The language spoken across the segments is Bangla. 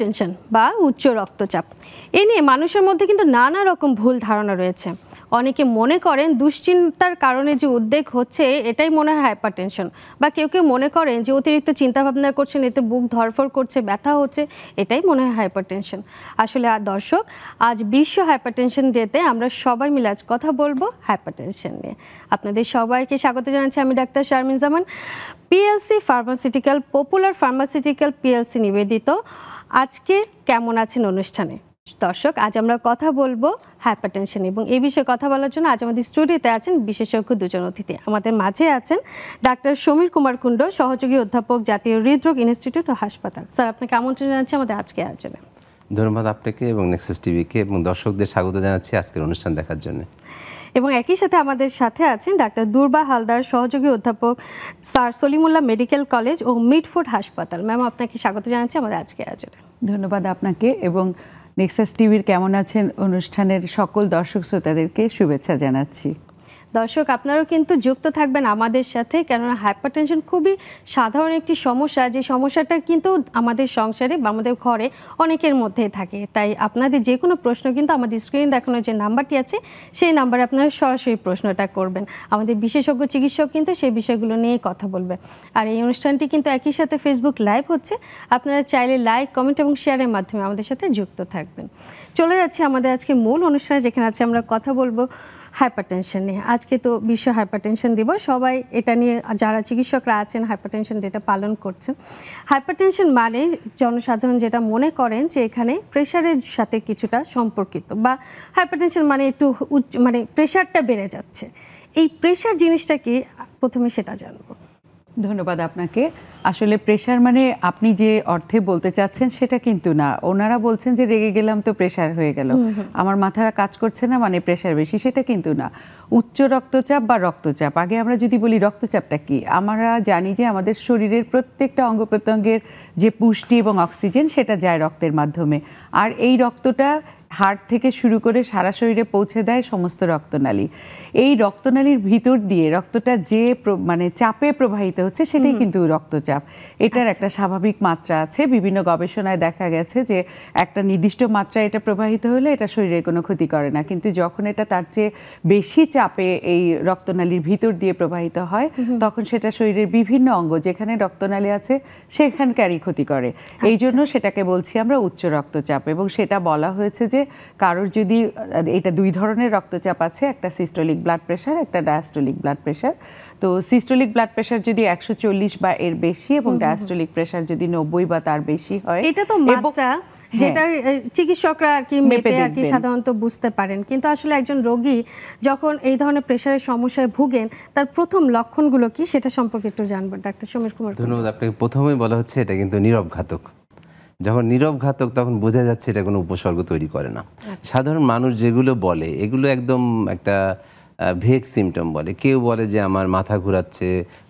হাইপারটেনশন বা উচ্চ রক্তচাপ এ নিয়ে মানুষের মধ্যে কিন্তু নানা রকম ভুল ধারণা রয়েছে অনেকে মনে করেন দুশ্চিন্তার কারণে যে উদ্বেগ হচ্ছে এটাই মনে হয় হাইপারটেনশন বা কেউ কেউ মনে করেন যে অতিরিক্ত চিন্তাভাবনা করছেন এতে বুক ধরফর করছে ব্যথা হচ্ছে এটাই মনে হয় হাইপারটেনশন আসলে আর দর্শক আজ বিশ্ব হাইপারটেনশন ডেতে আমরা সবাই মিলে আজ কথা বলবো হাইপারটেনশন নিয়ে আপনাদের সবাইকে স্বাগত জানাচ্ছি আমি doctor Sharmin Zaman PLC pharmaceutical Popular Pharmaceutical PLC নিবেদিত আজকে কেমন আছেন অনুষ্ঠানে দর্শক আজ আমরা কথা বলবো হাইপারটেনশন এবং এই বিষয়ে কথা বলার জন্য আজ আমাদের স্টুডিওতে আছেন বিশেষজ্ঞ দুজন অতিথি আমাদের মাঝে আছেন ডাক্তার সমীর কুমার কুণ্ড সহযোগী অধ্যাপক জাতীয় হৃদরোগ ইনস্টিটিউট ও হাসপাতাল স্যার আপনাকে আমন্ত্রণ জানাচ্ছি আমাদের আজকে আয়োজনে ধন্যবাদ আপনাকে এবং নেক্সাস টিভিকে এবং দর্শকদের স্বাগত জানাচ্ছি আজকের অনুষ্ঠান দেখার জন্য এবং একই সাথে আমাদের সাথে আছেন ডাক্তার দুর্বা হালদার সহযোগী অধ্যাপক স্যার সলিমুল্লাহ মেডিকেল কলেজ ও মিডফুড হাসপাতাল ম্যাম আপনাকে স্বাগত জানাচ্ছি আমাদের আজকে আজকে ধন্যবাদ আপনাকে এবং নেক্সাস টিভির কেমন আছেন অনুষ্ঠানের সকল দর্শক শ্রোতাদেরকে শুভেচ্ছা জানাচ্ছি দর্শক আপনারাও কিন্তু যুক্ত থাকবেন আমাদের সাথে কেননা হাইপারটেনশন খুবই সাধারণ একটি সমস্যা যে সমস্যাটা কিন্তু আমাদের সংসারে বা আমাদের ঘরে অনেকের মধ্যে থাকে তাই আপনাদের যে কোনো প্রশ্ন কিন্তু আমাদের স্ক্রিনে দেখানো যে নাম্বারটি আছে সেই নাম্বারে আপনারা সরাসরি প্রশ্নটা করবেন আমাদের বিশেষজ্ঞ চিকিৎসক কিন্তু সেই বিষয়গুলো নিয়ে কথা বলবে আর এই অনুষ্ঠানটি কিন্তু একই সাথে ফেসবুক লাইভ হচ্ছে আপনারা চাইলে লাইক কমেন্ট এবং শেয়ারের মাধ্যমে আমাদের সাথে যুক্ত থাকবেন চলে যাচ্ছে আমাদের আজকে মূল অনুষ্ঠানে যেখানে আছে আমরা কথা বলবো হাইপারটেনশন নিয়ে আজকে তো বিশ্ব হাইপারটেনশন দিব সবাই এটা নিয়ে যারা চিকিৎসকরা আছেন হাইপারটেনশন ডেটা পালন করছেন হাইপারটেনশন মানে জনসাধারণ যেটা মনে করেন যে এখানে প্রেশারের সাথে কিছুটা সম্পর্কিত বা হাইপারটেনশন মানে একটু উচ্চ মানে প্রেশারটা বেড়ে যাচ্ছে এই প্রেশার জিনিসটা কি প্রথমে সেটা জানবো ধন্যবাদ আপনাকে আসলে প্রেশার মানে আপনি যে অর্থে বলতে চাচ্ছেন সেটা কিন্তু না ওনারা বলছেন যে রেগে গেলাম তো প্রেশার হয়ে গেল আমার মাথারা কাজ করছে না মানে প্রেশার বেশি সেটা কিন্তু না উচ্চ রক্তচাপ বা রক্তচাপ আগে আমরা যদি বলি রক্তচাপটা কি আমরা জানি যে আমাদের শরীরের প্রত্যেকটা অঙ্গ প্রত্যঙ্গের যে পুষ্টি এবং অক্সিজেন সেটা যায় রক্তের মাধ্যমে আর এই রক্তটা হার্ট থেকে শুরু করে সারা শরীরে পৌঁছে দেয় সমস্ত রক্তনালী এই রক্তনালীর ভিতর দিয়ে রক্তটা যে মানে চাপে প্রবাহিত হচ্ছে সেটাই কিন্তু রক্তচাপ এটার আচ্ছা। একটা স্বাভাবিক মাত্রা আছে বিভিন্ন গবেষণায় দেখা গেছে যে একটা নির্দিষ্ট মাত্রায় এটা প্রবাহিত হলে এটা শরীরে কোনো ক্ষতি করে না কিন্তু যখন এটা তার চেয়ে বেশি চাপে এই রক্তনালীর ভিতর দিয়ে প্রবাহিত হয় তখন সেটা শরীরের বিভিন্ন অঙ্গ যেখানে রক্তনালী আছে সেখানকারই ক্ষতি করে আচ্ছা। এই জন্য সেটাকে বলছি আমরা উচ্চ রক্তচাপ এবং সেটা বলা হয়েছে যে যে কারোর যদি এটা দুই ধরনের রক্তচাপ আছে একটা সিস্টোলিক ব্লাড প্রেশার একটা ডায়াস্টোলিক ব্লাড প্রেশার তো সিস্টোলিক ব্লাড প্রেশার যদি একশো চল্লিশ বা এর বেশি এবং ডায়াস্টোলিক প্রেশার যদি নব্বই বা তার বেশি হয় এটা তো মাত্রা হ্যাঁ। যেটা চিকিৎসকরা আর কি মেপে আর কি সাধারণত বুঝতে পারেন কিন্তু আসলে একজন রোগী যখন এই ধরনের প্রেশারের সমস্যায় ভুগেন তার প্রথম লক্ষণগুলো কি সেটা সম্পর্কে একটু জানবো ডাক্তার সমীর কুমার ধন্যবাদ আপনাকে প্রথমেই বলা হচ্ছে এটা কিন্তু নীরব ঘাতক যখন নীরব ঘাতক তখন বোঝা যাচ্ছে এটা কোনো উপসর্গ তৈরি করে না আচ্ছা। সাধারণ মানুষ যেগুলো বলে এগুলো একদম একটা ভেক সিমটম বলে কেউ বলে যে আমার মাথা ঘুরাচ্ছে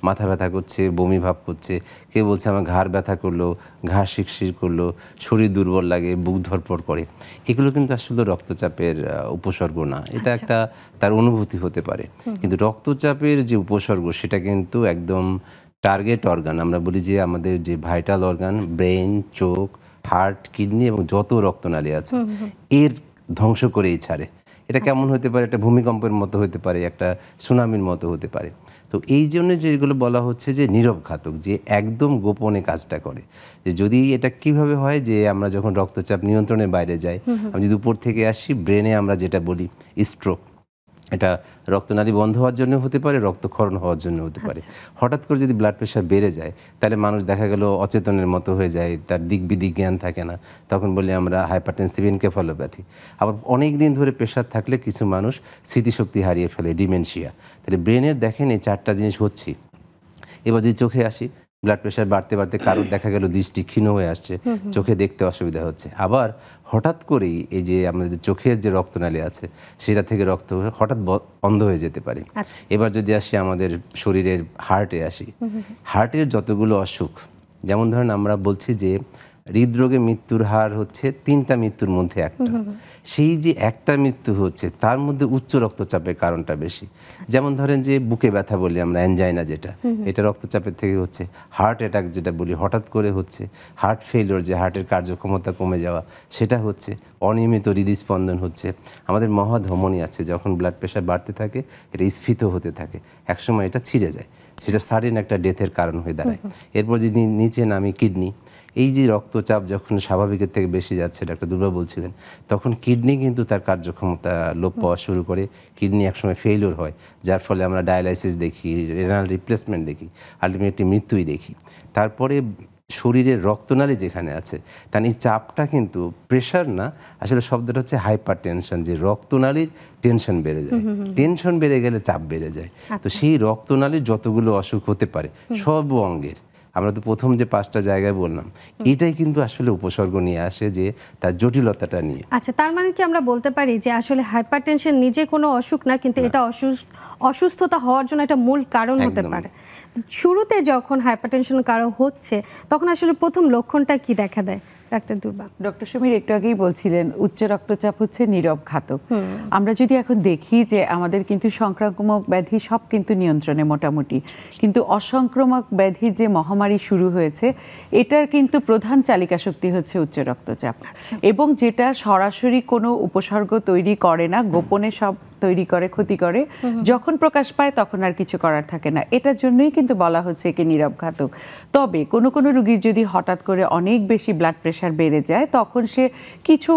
মাথা ব্যথা করছে বমি ভাব করছে কেউ বলছে আমার ঘাড় ব্যথা করলো ঘাড় শিকশির করলো শরীর দুর্বল লাগে বুক ধরপড় করে এগুলো কিন্তু আসলে রক্তচাপের উপসর্গ না এটা আচ্ছা। একটা তার অনুভূতি হতে পারে কিন্তু রক্তচাপের যে উপসর্গ সেটা কিন্তু একদম টার্গেট অর্গান আমরা বলি যে আমাদের যে ভাইটাল অর্গান ব্রেন চোখ হার্ট কিডনি এবং যত রক্তনালী আছে এর ধ্বংস করেই ছাড়ে এটা আচ্ছা। কেমন হতে পারে একটা ভূমিকম্পের মতো হতে পারে একটা সুনামির মতো হতে পারে তো এই জন্য যেগুলো বলা হচ্ছে যে নীরব ঘাতক যে একদম গোপনে কাজটা করে যে যদি এটা কিভাবে হয় যে আমরা যখন রক্তচাপ নিয়ন্ত্রণের বাইরে যাই আমি যদি উপর থেকে আসি ব্রেনে আমরা যেটা বলি স্ট্রোক এটা রক্তনালী বন্ধ হওয়ার জন্য হতে পারে রক্তক্ষরণ হওয়ার জন্য হতে পারে আচ্ছা। হঠাৎ করে যদি ব্লাড প্রেশার বেড়ে যায় তাহলে মানুষ দেখা গেল অচেতনের মতো হয়ে যায় তার দিক বিদিক জ্ঞান থাকে না তখন বলি আমরা হাইপারটেনসিভ ইনকেফালোপ্যাথি আবার অনেক দিন ধরে প্রেশার থাকলে কিছু মানুষ স্মৃতিশক্তি হারিয়ে ফেলে ডিমেনশিয়া তাহলে ব্রেনের দেখেন এই চারটা জিনিস হচ্ছে এবার যদি চোখে আসি ব্লাড প্রেশার বাড়তে বাড়তে কারোর দেখা গেল দৃষ্টি ক্ষীণ হয়ে আসছে চোখে দেখতে অসুবিধা হচ্ছে আবার হঠাৎ করেই এই যে আমাদের চোখের যে রক্তনালী আছে সেটা থেকে রক্ত হঠাৎ অন্ধ হয়ে যেতে পারে আচ্ছা। এবার যদি আসি আমাদের শরীরের হার্টে আসি হার্টের যতগুলো অসুখ যেমন ধরেন আমরা বলছি যে হৃদরোগে মৃত্যুর হার হচ্ছে তিনটা মৃত্যুর মধ্যে একটা সেই যে একটা মৃত্যু হচ্ছে তার মধ্যে উচ্চ রক্তচাপের কারণটা বেশি যেমন ধরেন যে বুকে ব্যথা বলি আমরা অ্যাঞ্জাইনা যেটা এটা রক্তচাপের থেকে হচ্ছে হার্ট অ্যাটাক যেটা বলি হঠাৎ করে হচ্ছে হার্ট ফেলিওর যে হার্টের কার্যক্ষমতা কমে যাওয়া সেটা হচ্ছে অনিয়মিত হৃদস্পন্দন হচ্ছে আমাদের মহা ধমনি আছে যখন ব্লাড প্রেশার বাড়তে থাকে এটা স্ফীত হতে থাকে একসময় এটা ছিঁড়ে যায় সেটা সাডেন একটা ডেথের কারণ হয়ে দাঁড়ায় এরপর যদি নিচে নামি কিডনি এই যে রক্তচাপ যখন স্বাভাবিকের থেকে বেশি যাচ্ছে ডাক্তার দুর্বা বলছিলেন তখন কিডনি কিন্তু তার কার্যক্ষমতা লোপ পাওয়া শুরু করে কিডনি একসময় ফেইলিওর হয় যার ফলে আমরা ডায়ালাইসিস দেখি রেনাল রিপ্লেসমেন্ট দেখি আলটিমেটলি মৃত্যুই দেখি তারপরে শরীরের রক্তনালী যেখানে আছে তার এই চাপটা কিন্তু প্রেশার না আসলে শব্দটা হচ্ছে হাইপার টেনশন যে রক্তনালীর টেনশন বেড়ে যায় টেনশন বেড়ে গেলে চাপ বেড়ে যায় তো আচ্ছা। সেই রক্তনালীর যতগুলো অসুখ হতে পারে সব অঙ্গের আমরা তো প্রথম যে পাঁচটা জায়গায় বললাম এটাই কিন্তু আসলে উপসর্গ নিয়ে আসে যে তার জটিলতাটা নিয়ে আচ্ছা তার মানে কি আমরা বলতে পারি যে আসলে হাইপারটেনশন নিজে কোনো অসুখ না কিন্তু এটা অসুস্থতা হওয়ার জন্য একটা মূল কারণ হতে পারে শুরুতে যখন হাইপারটেনশন কারো হচ্ছে তখন আসলে প্রথম লক্ষণটা কি দেখা দেয় ডাক্তার দুর্বা ডক্টর সমীর একটু আগেই বলছিলেন উচ্চ রক্তচাপ হচ্ছে নীরব ঘাতক আমরা যদি এখন দেখি যে আমাদের কিন্তু সংক্রামক ব্যাধি সব কিন্তু নিয়ন্ত্রণে মোটামুটি কিন্তু অসংক্রামক ব্যাধির যে মহামারী শুরু হয়েছে এটার কিন্তু প্রধান চালিকা শক্তি হচ্ছে উচ্চ রক্তচাপ আচ্ছা। এবং যেটা সরাসরি কোনো উপসর্গ তৈরি করে না গোপনে সব তৈরি করে ক্ষতি করে যখন প্রকাশ পায় তখন আর কিছু করার থাকে না এটার জন্যই কিন্তু বলা হচ্ছে একে নীরব ঘাতক তবে কোনো কোনো রুগীর যদি হঠাৎ করে অনেক বেশি ব্লাড প্রেশার বেড়ে যায় তখন সে কিছু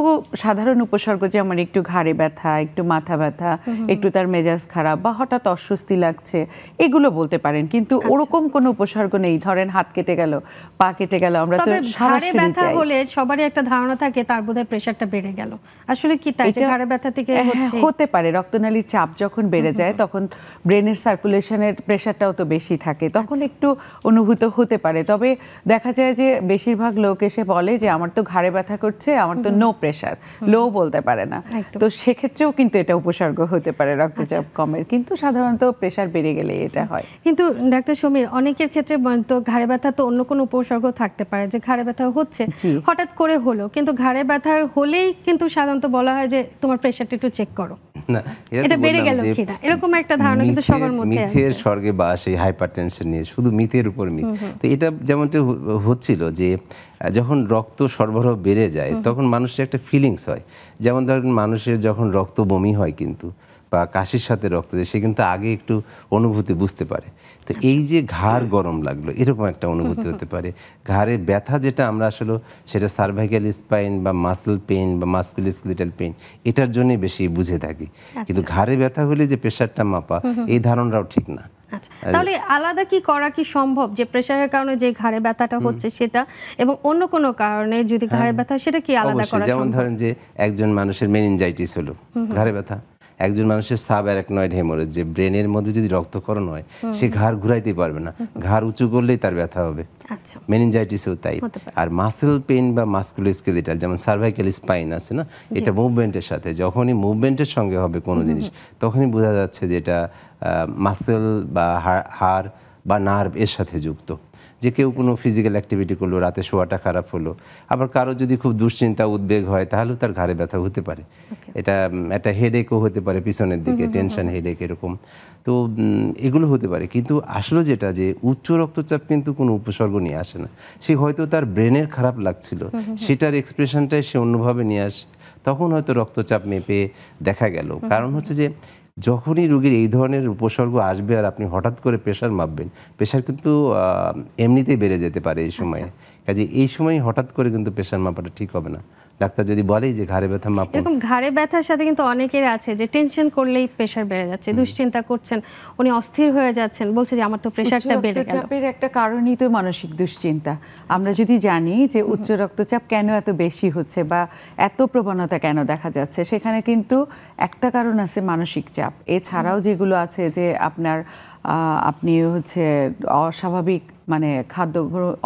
সাধারণ উপসর্গ যেমন একটু ঘাড়ে ব্যথা একটু মাথা ব্যথা একটু তার মেজাজ খারাপ বা হঠাৎ অস্বস্তি লাগছে এগুলো বলতে পারেন কিন্তু আচ্ছা। ওরকম কোনো উপসর্গ নেই ধরেন হাত কেটে গেল পা কেটে গেল আমরা তো ব্যথা হলে সবারই একটা ধারণা থাকে তার বোধহয় প্রেশারটা বেড়ে গেল আসলে কি তাই ঘাড়ে ব্যথা থেকে হ্যাঁ, হ্যাঁ, হতে পারে রক্ত রক্তনালীর চাপ যখন বেড়ে যায় তখন ব্রেনের সার্কুলেশনের প্রেশারটাও তো বেশি থাকে তখন একটু অনুভূত হতে পারে তবে দেখা যায় যে বেশিরভাগ লোক এসে বলে যে আমার তো ঘাড়ে ব্যথা করছে আমার তো নো প্রেশার লো বলতে পারে না তো সেক্ষেত্রেও কিন্তু এটা উপসর্গ হতে পারে আচ্ছা। রক্তচাপ কমের কিন্তু সাধারণত প্রেশার বেড়ে গেলে এটা হয় কিন্তু ডাক্তার সমীর অনেকের ক্ষেত্রে তো ঘাড়ে ব্যথা তো অন্য কোনো উপসর্গ থাকতে পারে যে ঘাড়ে ব্যথা হচ্ছে হঠাৎ করে হলো কিন্তু ঘাড়ে ব্যথার হলেই কিন্তু সাধারণত বলা হয় যে তোমার প্রেশারটা একটু চেক করো না এটা বেড়ে গেল কিনা এরকম একটা ধারণা কিন্তু সবার মধ্যে আছে মিথের স্বর্গে বাস এই হাইপারটেনশন নিয়ে শুধু মিথের উপর মিথ তো এটা যেমনটা হচ্ছিল যে যখন রক্ত সরবরাহ বেড়ে যায় তখন মানুষের একটা ফিলিংস হয় যেমন ধরেন মানুষের যখন রক্ত বমি হয় কিন্তু বা কাশির সাথে রক্ত যায় সে কিন্তু আগে একটু অনুভূতি বুঝতে পারে তো আচ্ছা। এই যে ঘাড় গরম লাগলো এরকম একটা অনুভূতি হতে পারে ঘাড়ে ব্যথা যেটা আমরা আসলে সেটা সার্ভাইকাল স্পাইন বা মাসল পেন বা মাসকুল স্কেলিটাল পেন এটার জন্যই বেশি বুঝে থাকি কিন্তু আচ্ছা। ঘাড়ে ব্যথা হলে যে প্রেশারটা মাপা এই ধারণাটাও ঠিক না আচ্ছা, তাহলে আলাদা কি করা কি সম্ভব যে প্রেশারের কারণে যে ঘাড়ে ব্যথাটা হচ্ছে সেটা এবং অন্য কোনো কারণে যদি হ্যাঁ। ঘাড়ে ব্যথা সেটা কি আলাদা করা যেমন ধরেন যে একজন মানুষের মেনিনজাইটিস হলো ঘাড়ে ব্যথা একজন মানুষের সাব অ্যারাকনয়েড হেমোরেজ যে ব্রেনের মধ্যে যদি রক্তকরণ হয় সে ঘাড় ঘুরাইতে পারবে না ঘাড় উঁচু করলেই তার ব্যথা হবে মেনিনজাইটিসও আচ্ছা। তাই আর মাসেল পেন বা মাস্কুলোস্কেলিটাল যেমন সার্ভাইকাল স্পাইন আছে না এটা মুভমেন্টের সাথে যখনই মুভমেন্টের সঙ্গে হবে কোনো জিনিস তখনই বোঝা যাচ্ছে যে এটা মাসেল বা হাড় বা নার্ভ এর সাথে যুক্ত যে কেউ কোনো ফিজিক্যাল অ্যাক্টিভিটি করলো রাতে শোয়াটা খারাপ হলো আবার কারো যদি খুব দুশ্চিন্তা উদ্বেগ হয় তাহলেও তার ঘাড়ে ব্যথা হতে পারে এটা একটা হেডেকও হতে পারে পিছনের দিকে টেনশন হেডেক এরকম তো এগুলো হতে পারে কিন্তু আসলে যেটা যে উচ্চ রক্তচাপ কিন্তু কোনো উপসর্গ নিয়ে আসে না সে হয়তো তার ব্রেনের খারাপ লাগছিল সেটার এক্সপ্রেশনটাই সে অন্যভাবে নিয়ে আসে তখন হয়তো রক্তচাপ মেপে দেখা গেল কারণ হচ্ছে যে যখনই রুগীর এই ধরনের উপসর্গ আসবে আর আপনি হঠাৎ করে প্রেশার মাপবেন প্রেশার কিন্তু এমনিতেই বেড়ে যেতে পারে এই আচ্ছা। সময়ে কাজে এই সময় হঠাৎ করে কিন্তু প্রেশার মাপাটা ঠিক হবে না ডাক্তার যদি বলেই যে ঘাড়ে ব্যথা মাপ এরকম ঘাড়ে ব্যথার সাথে কিন্তু অনেকের আছে যে টেনশন করলেই প্রেশার বেড়ে যাচ্ছে দুশ্চিন্তা করছেন উনি অস্থির হয়ে যাচ্ছেন বলছে যে আমার তো প্রেশারটা বেড়ে গেল চাপের একটা কারণই তো মানসিক দুশ্চিন্তা আমরা আচ্ছা। যদি জানি যে উচ্চ রক্তচাপ কেন এত বেশি হচ্ছে বা এত প্রবণতা কেন দেখা যাচ্ছে সেখানে কিন্তু একটা কারণ আছে মানসিক চাপ এছাড়াও যেগুলো আছে যে আপনার আপনি হচ্ছে অস্বাভাবিক মানে খাদ্য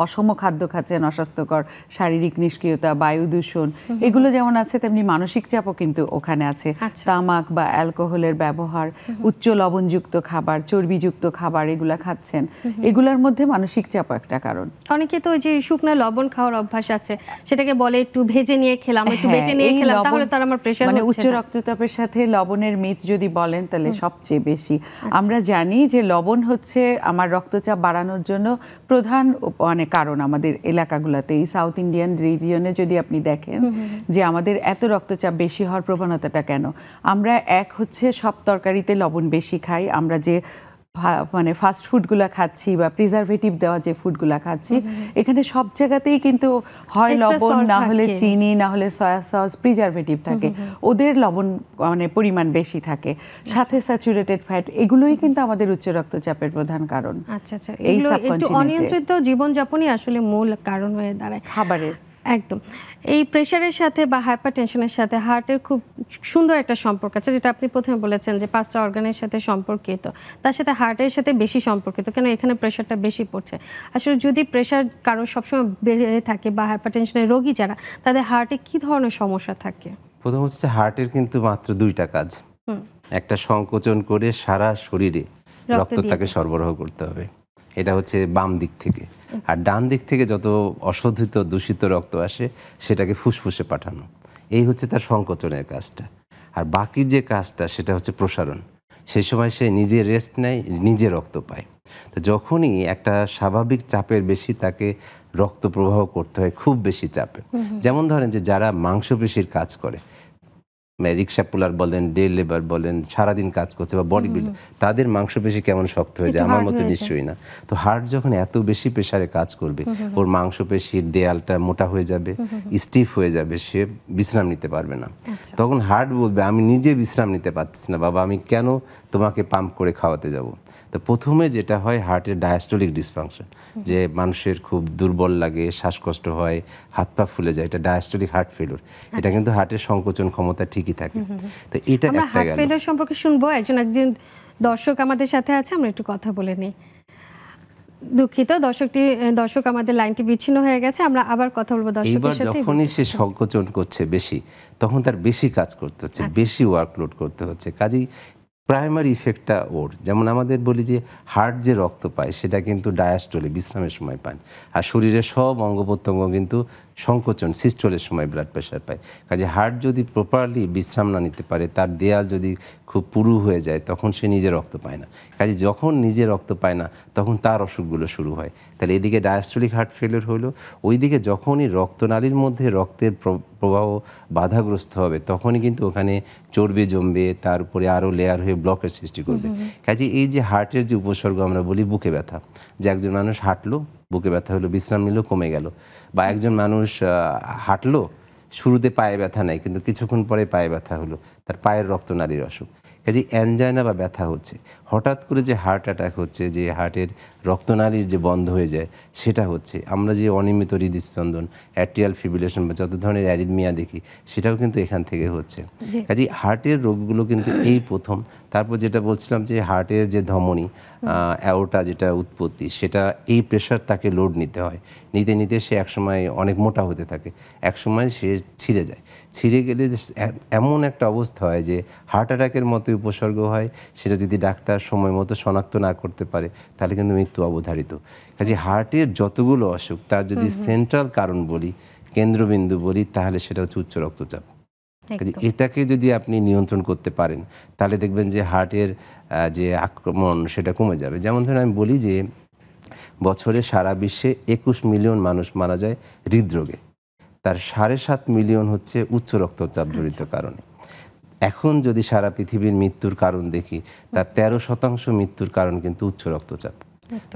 অসম খাদ্য খাচ্ছেন অস্বাস্থ্যকর শারীরিক নিষ্ক্রিয়তা বায়ু দূষণ এগুলো যেমন আছে তেমনি মানসিক চাপও কিন্তু ওখানে আছে আচ্ছা। তামাক বা অ্যালকোহলের ব্যবহার উচ্চ লবণযুক্ত খাবার চর্বিযুক্ত খাবার এগুলো খাচ্ছেন এগুলোর মধ্যে মানসিক চাপও একটা কারণ অনেকে তো ওই যে শুকনো লবণ খাওয়ার অভ্যাস আছে সেটাকে বলে একটু ভেজে নিয়ে খেলাম একটু হ্যাঁ, বেটে নিয়ে খেলাম তাহলে তার আমার প্রেশার মানে উচ্চ রক্তচাপের সাথে লবণের মিথ যদি বলেন তাহলে সবচেয়ে বেশি আচ্ছা। আমরা জানি যে লবণ হচ্ছে আমার রক্তচাপ বাড়ানোর জন্য প্রধান মানে কারণ আমাদের এলাকাগুলোতে এই সাউথ ইন্ডিয়ান রিজিয়নে যদি আপনি দেখেন যে আমাদের এত রক্তচাপ বেশি হওয়ার প্রবণতাটা কেন আমরা এক হচ্ছে সব তরকারিতে লবণ বেশি খাই আমরা যে মানে ফাস্ট ফুডগুলো খাচ্ছি বা প্রিজারভেটিভ দেওয়া যে ফুডগুলো খাচ্ছি এখানে সব জায়গাতেই কিন্তু হয় লবণ না হলে চিনি না হলে সয়া সস প্রিজারভেটিভ থাকে ওদের লবণ মানে পরিমাণ বেশি থাকে আচ্ছা। সাথে স্যাচুরেটেড ফ্যাট এগুলোই কিন্তু আমাদের উচ্চ রক্তচাপের প্রধান কারণ আচ্ছা আচ্ছা এই অনিয়ন্ত্রিত জীবনযাপনই আসলে মূল কারণ হয়ে দাঁড়ায় খাবারের একদম এই প্রেশারের সাথে বা হাইপার টেনশনের সাথে হার্টের খুব সুন্দর একটা সম্পর্ক আছে যেটা আপনি প্রথমে বলেছেন যে পাঁচটা অর্গানের সাথে সম্পর্কিত তার সাথে হার্টের সাথে বেশি সম্পর্কিত কেন এখানে প্রেশারটা বেশি পড়ছে আসলে যদি প্রেশার কারো সবসময় বেড়ে থাকে বা হাইপার টেনশনের রোগী যারা তাদের হার্টে কি ধরনের সমস্যা থাকে প্রথম হচ্ছে হার্টের কিন্তু মাত্র দুইটা কাজ একটা সংকোচন করে সারা শরীরে তাকে সরবরাহ করতে হবে এটা হচ্ছে বাম দিক থেকে আর ডান দিক থেকে যত অশোধিত দূষিত রক্ত আসে সেটাকে ফুসফুসে পাঠানো এই হচ্ছে তার সংকোচনের কাজটা আর বাকি যে কাজটা সেটা হচ্ছে প্রসারণ সেই সময় সে নিজে রেস্ট নেয় নিজে রক্ত পায় তো যখনই একটা স্বাভাবিক চাপের বেশি তাকে রক্ত প্রবাহ করতে হয় খুব বেশি চাপে যেমন ধরেন যে যারা মাংসপেশির কাজ করে মানে রিক্সা পুলার বলেন ডে লেবার বলেন সারাদিন কাজ করছে বা বডি বিল্ডার তাদের মাংসপেশি কেমন শক্ত হয়ে যায় আমার মতো নিশ্চয়ই না তো হার্ট যখন এত বেশি প্রেশারে কাজ করবে ওর মাংসপেশির দেয়ালটা মোটা হয়ে যাবে স্টিফ হয়ে যাবে সে বিশ্রাম নিতে পারবে না আচ্ছা। তখন হার্ট বলবে আমি নিজে বিশ্রাম নিতে পারছি না বাবা আমি কেন তোমাকে পাম্প করে খাওয়াতে যাব তো প্রথমে যেটা হয় হার্টের ডায়াস্টোলিক ডিসফাংশন যে মানুষের খুব দুর্বল লাগে শ্বাসকষ্ট হয় হাত পা ফুলে যায় এটা ডায়াস্টোলিক হার্ট ফেলুর এটা আচ্ছা। কিন্তু হার্টের সংকোচন ক্ষমতা ঠিকই থাকে তো এটা একটা গেল ফেলোর সম্পর্কে শুনবো একজন একজন দর্শক আমাদের সাথে আছে আমরা একটু কথা বলে নিই দুঃখিত দর্শকটি দর্শক আমাদের লাইনটি বিচ্ছিন্ন হয়ে গেছে আমরা আবার কথা বলবো দর্শকের সাথে যখনই সে সংকোচন করছে বেশি তখন তার বেশি কাজ করতে হচ্ছে আচ্ছা। বেশি ওয়ার্কলোড করতে হচ্ছে কাজেই প্রাইমারি ইফেক্টটা ওর যেমন আমাদের বলি যে হার্ট যে রক্ত পায় সেটা কিন্তু ডায়াস্টোলে বিশ্রামের সময় পান আর শরীরের সব অঙ্গ প্রত্যঙ্গ কিন্তু সংকোচন সিস্টোলের সময় ব্লাড প্রেশার পায় কাজে হার্ট যদি প্রপারলি বিশ্রাম না নিতে পারে তার দেয়াল যদি খুব পুরু হয়ে যায় তখন সে নিজে রক্ত পায় না কাজে যখন নিজে রক্ত পায় না তখন তার অসুখগুলো শুরু হয় তাহলে এদিকে ডায়াস্টোলিক হার্ট ফেলিওর হলো ওইদিকে যখনই রক্তনালীর মধ্যে রক্তের প্রবাহ বাধাগ্রস্ত হবে তখনই কিন্তু ওখানে চর্বি জমবে তার উপরে আরও লেয়ার হয়ে ব্লকের সৃষ্টি করবে কাজে এই যে হার্টের যে উপসর্গ আমরা বলি বুকে ব্যথা যে একজন মানুষ হাঁটলো বুকে ব্যথা হলো বিশ্রাম নিল কমে গেল বা একজন মানুষ হাঁটলো শুরুতে পায়ে ব্যথা নেই কিন্তু কিছুক্ষণ পরে পায়ে ব্যথা হলো তার পায়ের রক্তনালীর অসুখ কাজে অ্যাঞ্জাইনা বা ব্যথা হচ্ছে হঠাৎ করে যে হার্ট অ্যাটাক হচ্ছে যে হার্টের রক্তনালীর যে বন্ধ হয়ে যায় সেটা হচ্ছে আমরা যে অনিয়মিত হৃদস্পন্দন অ্যাট্রিয়াল ফিবুলেশন বা যত ধরনের অ্যারিদমিয়া দেখি সেটাও কিন্তু এখান থেকে হচ্ছে কাজে হার্টের রোগগুলো কিন্তু এই প্রথম তারপর যেটা বলছিলাম যে হার্টের যে ধমনী অ্যাওটা যেটা উৎপত্তি সেটা এই প্রেশার তাকে লোড নিতে হয় নিতে নিতে সে একসময় অনেক মোটা হতে থাকে একসময় সে ছিঁড়ে যায় ছিঁড়ে গেলে যে এমন একটা অবস্থা হয় যে হার্ট অ্যাটাকের মতো উপসর্গ হয় সেটা যদি ডাক্তার সময় মতো শনাক্ত না করতে পারে তাহলে কিন্তু মৃত্যু অবধারিত কাজে হার্টের যতগুলো অসুখ তার যদি সেন্ট্রাল কারণ বলি কেন্দ্রবিন্দু বলি তাহলে সেটা হচ্ছে উচ্চ রক্তচাপ কাজে এটাকে যদি আপনি নিয়ন্ত্রণ করতে পারেন তাহলে দেখবেন যে হার্টের যে আক্রমণ সেটা কমে যাবে যেমন ধরেন আমি বলি যে বছরে সারা বিশ্বে একুশ মিলিয়ন মানুষ মারা যায় হৃদরোগে তার সাড়ে সাত মিলিয়ন হচ্ছে উচ্চ রক্তচাপ জড়িত আচ্ছা। কারণে এখন যদি সারা পৃথিবীর মৃত্যুর কারণ দেখি তার ১৩ শতাংশ মৃত্যুর কারণ কিন্তু উচ্চ রক্তচাপ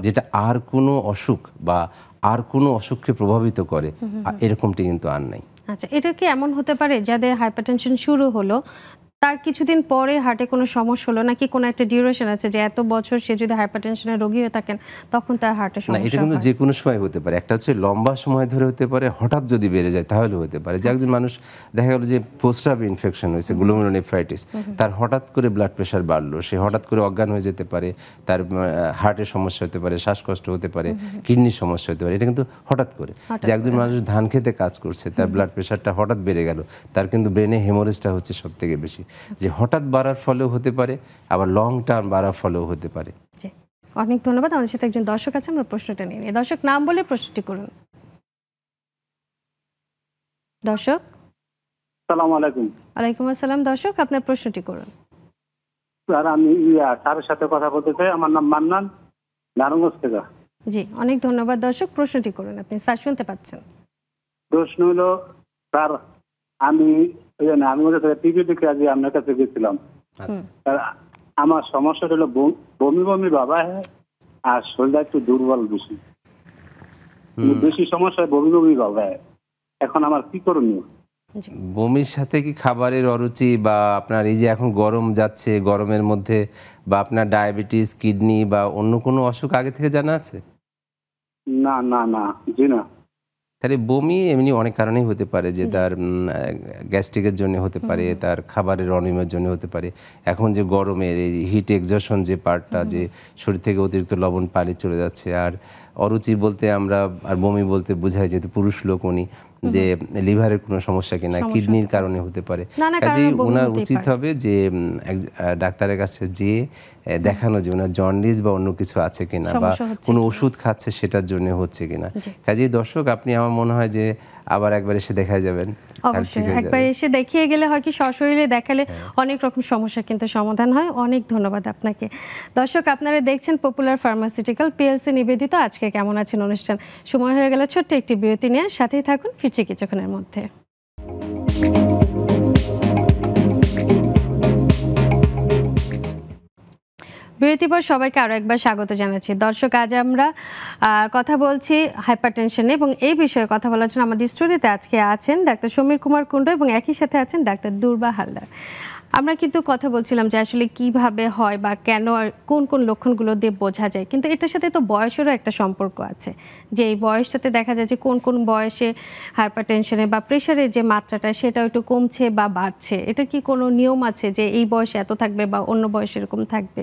যেটা আর কোনো অসুখ বা আর কোনো অসুখকে প্রভাবিত করে এরকমটি কিন্তু আর নাই আচ্ছা এটা কি এমন হতে পারে যাদের হাইপারটেনশন শুরু হলো তার কিছুদিন পরে হার্টে কোনো সমস্যা হলো নাকি কোনো একটা ডিউরেশন আছে যে এত বছর সে যদি হাইপারটেনশনের রোগী হয়ে থাকেন তখন তার হার্টে সমস্যা এটা কিন্তু যে কোনো সময় হতে পারে একটা হচ্ছে লম্বা সময় ধরে হতে পারে হঠাৎ যদি বেড়ে যায় তাহলে হতে পারে যে একজন আচ্ছা। মানুষ দেখা গেল যে পোস্টাব ইনফেকশন হয়েছে গ্লোমেরোনেফ্রাইটিস তার হঠাৎ করে ব্লাড প্রেশার বাড়লো সে হঠাৎ করে অজ্ঞান হয়ে যেতে পারে তার হার্টের সমস্যা হতে পারে শ্বাসকষ্ট হতে পারে কিডনির সমস্যা হতে পারে এটা কিন্তু হঠাৎ করে যে একজন মানুষ ধান খেতে কাজ করছে তার ব্লাড প্রেশারটা হঠাৎ বেড়ে গেল তার কিন্তু ব্রেনে হেমোরেজটা হচ্ছে সব থেকে বেশি যে হঠাৎ বাড়ার ফলেও হতে পারে আবার লং টার্ম বাড়ার ফলেও হতে পারে অনেক ধন্যবাদ আমাদের সাথে একজন দর্শক আছে আমরা প্রশ্নটা নিয়ে নিই দর্শক নাম বলে প্রশ্নটি করুন দর্শক সালাম আলাইকুম আলাইকুম আসসালাম দর্শক আপনার প্রশ্নটি করুন স্যার আমি ইয়া সাথে কথা বলতে চাই আমার নাম মান্নান নারায়ণগঞ্জ থেকে জি অনেক ধন্যবাদ দর্শক প্রশ্নটি করুন আপনি স্যার শুনতে পাচ্ছেন প্রশ্ন হলো স্যার আমি আমি টিভিতে কাজে আপনার কাছে গেছিলাম আচ্ছা। আমার সমস্যাটা হলো বমি বমি বাবা হ্যাঁ আর শরীরটা একটু দুর্বল বেশি বেশি সমস্যা বমি বমি বাবা হ্যাঁ? এখন আমার কি করণীয় বমির সাথে কি খাবারের অরুচি বা আপনার এই যে এখন গরম যাচ্ছে গরমের মধ্যে বা আপনার ডায়াবেটিস কিডনি বা অন্য কোনো অসুখ আগে থেকে জানা আছে না না না জি না তাহলে বমি এমনি অনেক কারণেই হতে পারে যে তার গ্যাস্ট্রিকের জন্য হতে পারে তার খাবারের অনিয়মের জন্য হতে পারে এখন যে গরমের এই হিট এক্সশন যে পার্টটা যে শরীর থেকে অতিরিক্ত লবণ পালিয়ে চলে যাচ্ছে আর অরুচি বলতে আমরা আর বমি বলতে বোঝাই যেহেতু পুরুষ লোক উনি যে লিভারের কোনো সমস্যা কিনা কিডনির কারণে হতে পারে কাজেই ওনার উচিত হবে যে এক ডাক্তারের কাছে যে দেখানো যে ওনার জন্ডিস বা অন্য কিছু আছে কিনা বা কোনো ওষুধ খাচ্ছে সেটার জন্য হচ্ছে কিনা কাজেই দর্শক আপনি আমার মনে হয় যে আবার একবার এসে দেখা যাবেন অবশ্যই একবার এসে দেখিয়ে গেলে হয় কি সশরীরে দেখালে হ্যাঁ। অনেক রকম সমস্যা কিন্তু সমাধান হয় অনেক ধন্যবাদ আপনাকে দর্শক আপনারা দেখছেন পপুলার ফার্মাসিউটিক্যাল পিএলসি নিবেদিত আজকে কেমন আছেন অনুষ্ঠান সময় হয়ে গেলে ছোট্ট একটি বিরতি নিয়ে সাথেই থাকুন ফিরছি কিছুক্ষণের মধ্যে বিরতির পর সবাইকে আরও একবার স্বাগত জানাচ্ছি দর্শক আজ আমরা কথা বলছি হাইপার এবং এই বিষয়ে কথা বলার জন্য আমাদের স্টুডিওতে আজকে আছেন ডাক্তার সমীর কুমার কুণ্ড এবং একই সাথে আছেন ডাক্তার দুর্বা হালদার আমরা কিন্তু কথা বলছিলাম যে আসলে কিভাবে হয় বা কেন কোন কোন লক্ষণগুলো দিয়ে বোঝা যায় কিন্তু এটার সাথে তো বয়সেরও একটা সম্পর্ক আছে যে এই বয়সটাতে দেখা যায় যে কোন কোন বয়সে হাইপার টেনশনে বা প্রেশারের যে মাত্রাটা সেটা একটু কমছে বা বাড়ছে এটা কি কোনো নিয়ম আছে যে এই বয়সে এত থাকবে বা অন্য বয়সে এরকম থাকবে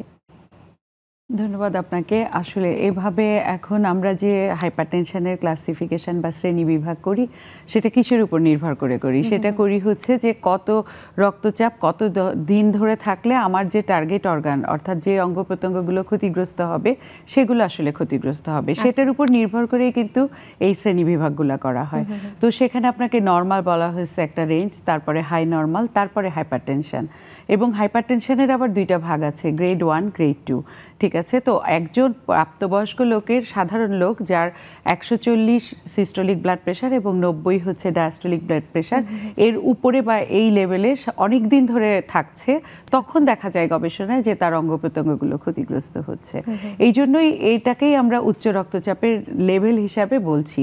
ধন্যবাদ আপনাকে আসলে এভাবে এখন আমরা যে হাইপারটেনশনের ক্লাসিফিকেশন বা শ্রেণী বিভাগ করি সেটা কিসের উপর নির্ভর করে করি সেটা করি হচ্ছে যে কত রক্তচাপ কত দিন ধরে থাকলে আমার যে টার্গেট অর্গান অর্থাৎ যে অঙ্গ প্রত্যঙ্গগুলো ক্ষতিগ্রস্ত হবে সেগুলো আসলে ক্ষতিগ্রস্ত হবে আচ্ছা। সেটার উপর নির্ভর করেই কিন্তু এই শ্রেণী বিভাগগুলো করা হয় তো সেখানে আপনাকে নর্মাল বলা হয়েছে একটা রেঞ্জ তারপরে হাই নর্মাল তারপরে হাইপারটেনশন এবং হাইপারটেনশনের আবার দুইটা ভাগ আছে গ্রেড ওয়ান গ্রেড টু ঠিক আছে তো একজন প্রাপ্তবয়স্ক লোকের সাধারণ লোক যার একশো চল্লিশ সিস্টোলিক ব্লাড প্রেশার এবং নব্বই হচ্ছে ডায়াস্টোলিক ব্লাড প্রেশার এর উপরে বা এই লেভেলে অনেক দিন ধরে থাকছে তখন দেখা যায় গবেষণায় যে তার অঙ্গ প্রত্যঙ্গগুলো ক্ষতিগ্রস্ত হচ্ছে এই জন্যই এটাকেই আমরা উচ্চ রক্তচাপের লেভেল হিসাবে বলছি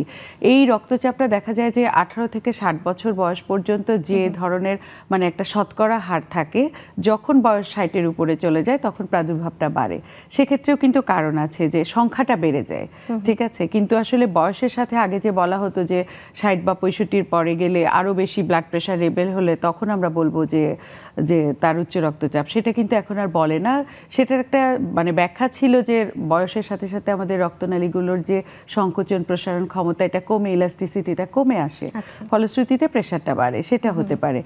এই রক্তচাপটা দেখা যায় যে আঠারো থেকে ষাট বছর বয়স পর্যন্ত যে ধরনের মানে একটা শতকরা হার থাকে যখন বয়স ষাটের উপরে চলে যায় তখন প্রাদুর্ভাবটা বাড়ে সেক্ষেত্রেও কিন্তু কারণ আছে যে সংখ্যাটা বেড়ে যায় ঠিক আছে কিন্তু আসলে বয়সের সাথে আগে যে বলা হতো যে ষাট বা পঁয়ষট্টির পরে গেলে আরও বেশি ব্লাড প্রেশার রেবেল হলে তখন আমরা বলবো যে যে তার উচ্চ রক্তচাপ সেটা কিন্তু এখন আর বলে না সেটার একটা মানে ব্যাখ্যা ছিল যে বয়সের সাথে সাথে আমাদের রক্তনালীগুলোর যে সংকোচন প্রসারণ ক্ষমতা এটা কমে ইলাস্টিসিটিটা কমে আসে আচ্ছা। ফলশ্রুতিতে প্রেশারটা বাড়ে সেটা হতে পারে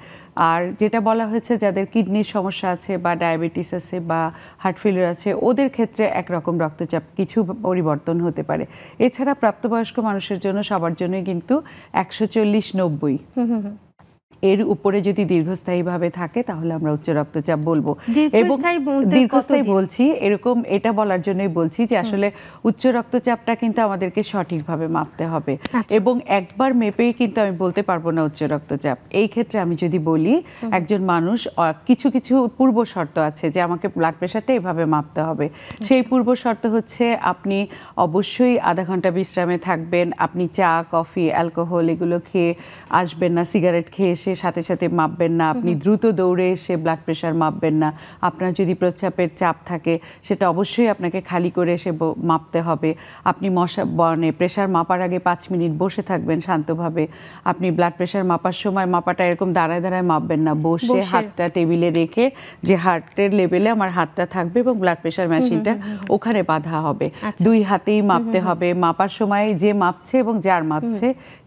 আর যেটা বলা হয়েছে যাদের কিডনির সমস্যা আছে বা ডায়াবেটিস আছে বা হার্ট ফেলিওর আছে ওদের ক্ষেত্রে একরকম রক্তচাপ কিছু পরিবর্তন হতে পারে এছাড়া প্রাপ্তবয়স্ক মানুষের জন্য সবার জন্যই কিন্তু একশো চল্লিশ নব্বই এর উপরে যদি দীর্ঘস্থায়ীভাবে থাকে তাহলে আমরা উচ্চ রক্তচাপ বলবো এবং দীর্ঘস্থায়ী বলছি এরকম এটা বলার জন্যই বলছি যে আসলে উচ্চ রক্তচাপটা কিন্তু আমাদেরকে সঠিকভাবে মাপতে হবে আচ্ছা। এবং একবার মেপেই কিন্তু আমি বলতে পারবো না উচ্চ রক্তচাপ এই ক্ষেত্রে আমি যদি বলি একজন মানুষ কিছু কিছু পূর্ব শর্ত আছে যে আমাকে ব্লাড প্রেশারটা এভাবে মাপতে হবে আচ্ছা। সেই পূর্ব শর্ত হচ্ছে আপনি অবশ্যই আধা ঘন্টা বিশ্রামে থাকবেন আপনি চা কফি অ্যালকোহল এগুলো খেয়ে আসবেন না সিগারেট খেয়ে এসে এসে সাথে সাথে মাপবেন না আপনি দ্রুত দৌড়ে এসে ব্লাড প্রেশার মাপবেন না আপনার যদি প্রস্রাবের চাপ থাকে সেটা অবশ্যই আপনাকে খালি করে এসে মাপতে হবে আপনি মশা বনে মানে প্রেশার মাপার আগে পাঁচ মিনিট বসে থাকবেন শান্তভাবে আপনি ব্লাড প্রেশার মাপার সময় মাপাটা এরকম দাঁড়ায় দাঁড়ায় মাপবেন না বসে হাতটা টেবিলে রেখে যে হার্টের লেভেলে আমার হাতটা থাকবে এবং ব্লাড প্রেশার মেশিনটা ওখানে বাধা হবে আচ্ছা। দুই হাতেই মাপতে হবে মাপার সময় যে মাপছে এবং যার মাপছে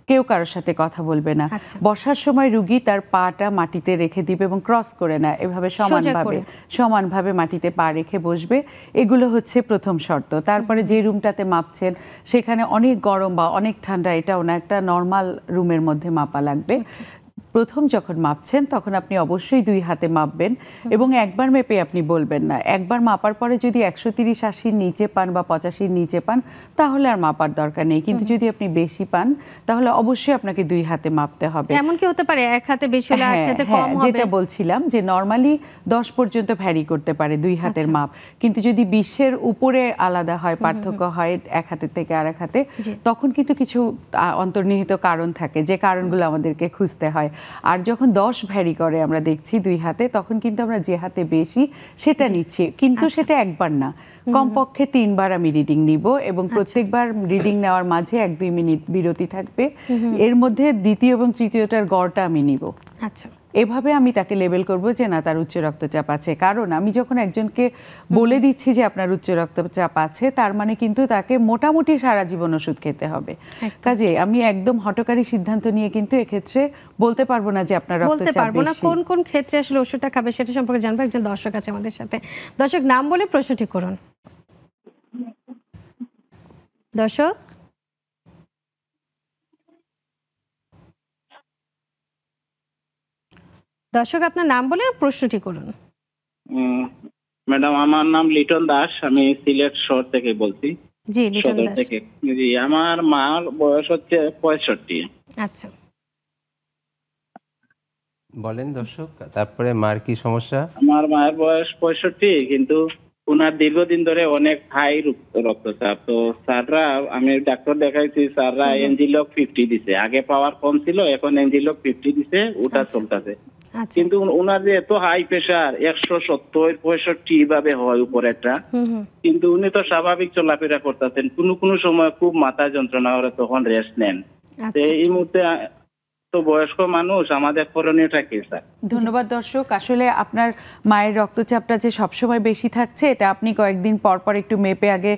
কেউ কারোর সাথে কথা বলবে না আচ্ছা। বসার সময় রুগী তার পাটা মাটিতে রেখে দিবে এবং ক্রস করে না এভাবে সমানভাবে সমানভাবে মাটিতে পা রেখে বসবে এগুলো হচ্ছে প্রথম শর্ত তারপরে যে রুমটাতে মাপছেন সেখানে অনেক গরম বা অনেক ঠান্ডা এটাও না একটা নর্মাল রুমের মধ্যে মাপা লাগবে প্রথম যখন মাপছেন তখন আপনি অবশ্যই দুই হাতে মাপবেন এবং একবার মেপে আপনি বলবেন না একবার মাপার পরে যদি একশো তিরিশ আশির নিচে পান বা পঁচাশির নিচে পান তাহলে আর মাপার দরকার নেই কিন্তু যদি আপনি বেশি পান তাহলে অবশ্যই আপনাকে দুই হাতে মাপতে হবে এমন কি হতে পারে এক হাতে বেশি হলে হাতে হ্যাঁ, হ্যাঁ, কম হবে যেটা বলছিলাম যে নরমালি দশ পর্যন্ত ভ্যারি করতে পারে দুই হাতের আচ্ছা। মাপ কিন্তু যদি বিশ্বের উপরে আলাদা হয় পার্থক্য হয় এক হাতের থেকে আর এক হাতে তখন কিন্তু কিছু অন্তর্নিহিত কারণ থাকে যে কারণগুলো আমাদেরকে খুঁজতে হয় আর যখন দশ ভ্যারি করে আমরা দেখছি দুই হাতে তখন কিন্তু আমরা যে হাতে বেশি সেটা নিচ্ছি কিন্তু আচ্ছা। সেটা একবার না কমপক্ষে তিনবার আমি রিডিং নিব এবং আচ্ছা। প্রত্যেকবার রিডিং নেওয়ার মাঝে এক দুই মিনিট বিরতি থাকবে এর মধ্যে দ্বিতীয় এবং তৃতীয়টার গড়টা আমি নিব আচ্ছা এভাবে আমি তাকে লেবেল করব যে না তার উচ্চ রক্তচাপ আছে কারণ আমি যখন একজনকে বলে দিচ্ছি যে আপনার উচ্চ রক্তচাপ আছে তার মানে কিন্তু তাকে মোটামুটি সারা জীবন ওষুধ খেতে হবে কাজে আমি একদম হটকারী সিদ্ধান্ত নিয়ে কিন্তু এক্ষেত্রে বলতে পারবো না যে আপনার বলতে পারবো না কোন কোন ক্ষেত্রে আসলে ওষুধটা খাবে সেটা সম্পর্কে জানবো একজন দর্শক আছে আমাদের সাথে দর্শক নাম বলে প্রশ্নটি করুন দর্শক দর্শক আপনার নাম বলে প্রশ্নটি করুন ম্যাডাম আমার নাম লিটন দাস আমি সিলেট শহর থেকে বলছি জি লিটন দাস থেকে জি আমার মার বয়স হচ্ছে পঁয়ষট্টি আচ্ছা বলেন দর্শক তারপরে মার কি সমস্যা আমার মায়ের বয়স পঁয়ষট্টি কিন্তু ওনার দীর্ঘদিন ধরে অনেক হাই রক্তচাপ তো স্যাররা আমি ডাক্তার দেখাইছি স্যাররা এনজিলক ফিফটি দিছে আগে পাওয়ার কম ছিল এখন এনজিলক ফিফটি দিছে ওটা আচ্ছা। চলতেছে আচ্ছা। কিন্তু ওনার যে এত হাই প্রেশার একশো সত্তর পঁয়ষট্টি এইভাবে হয় একটা কিন্তু উনি তো স্বাভাবিক চলাফেরা করতেছেন কোনো কোনো সময় খুব মাথা যন্ত্রণা হলে তখন রেস্ট নেন আচ্ছা। এই মুহূর্তে ধন্যবাদ দর্শক আসলে আপনার মায়ের রক্তচাপটা যে সবসময় বেশি থাকছে এটা আপনি কয়েকদিন পর পর একটু মেপে আগে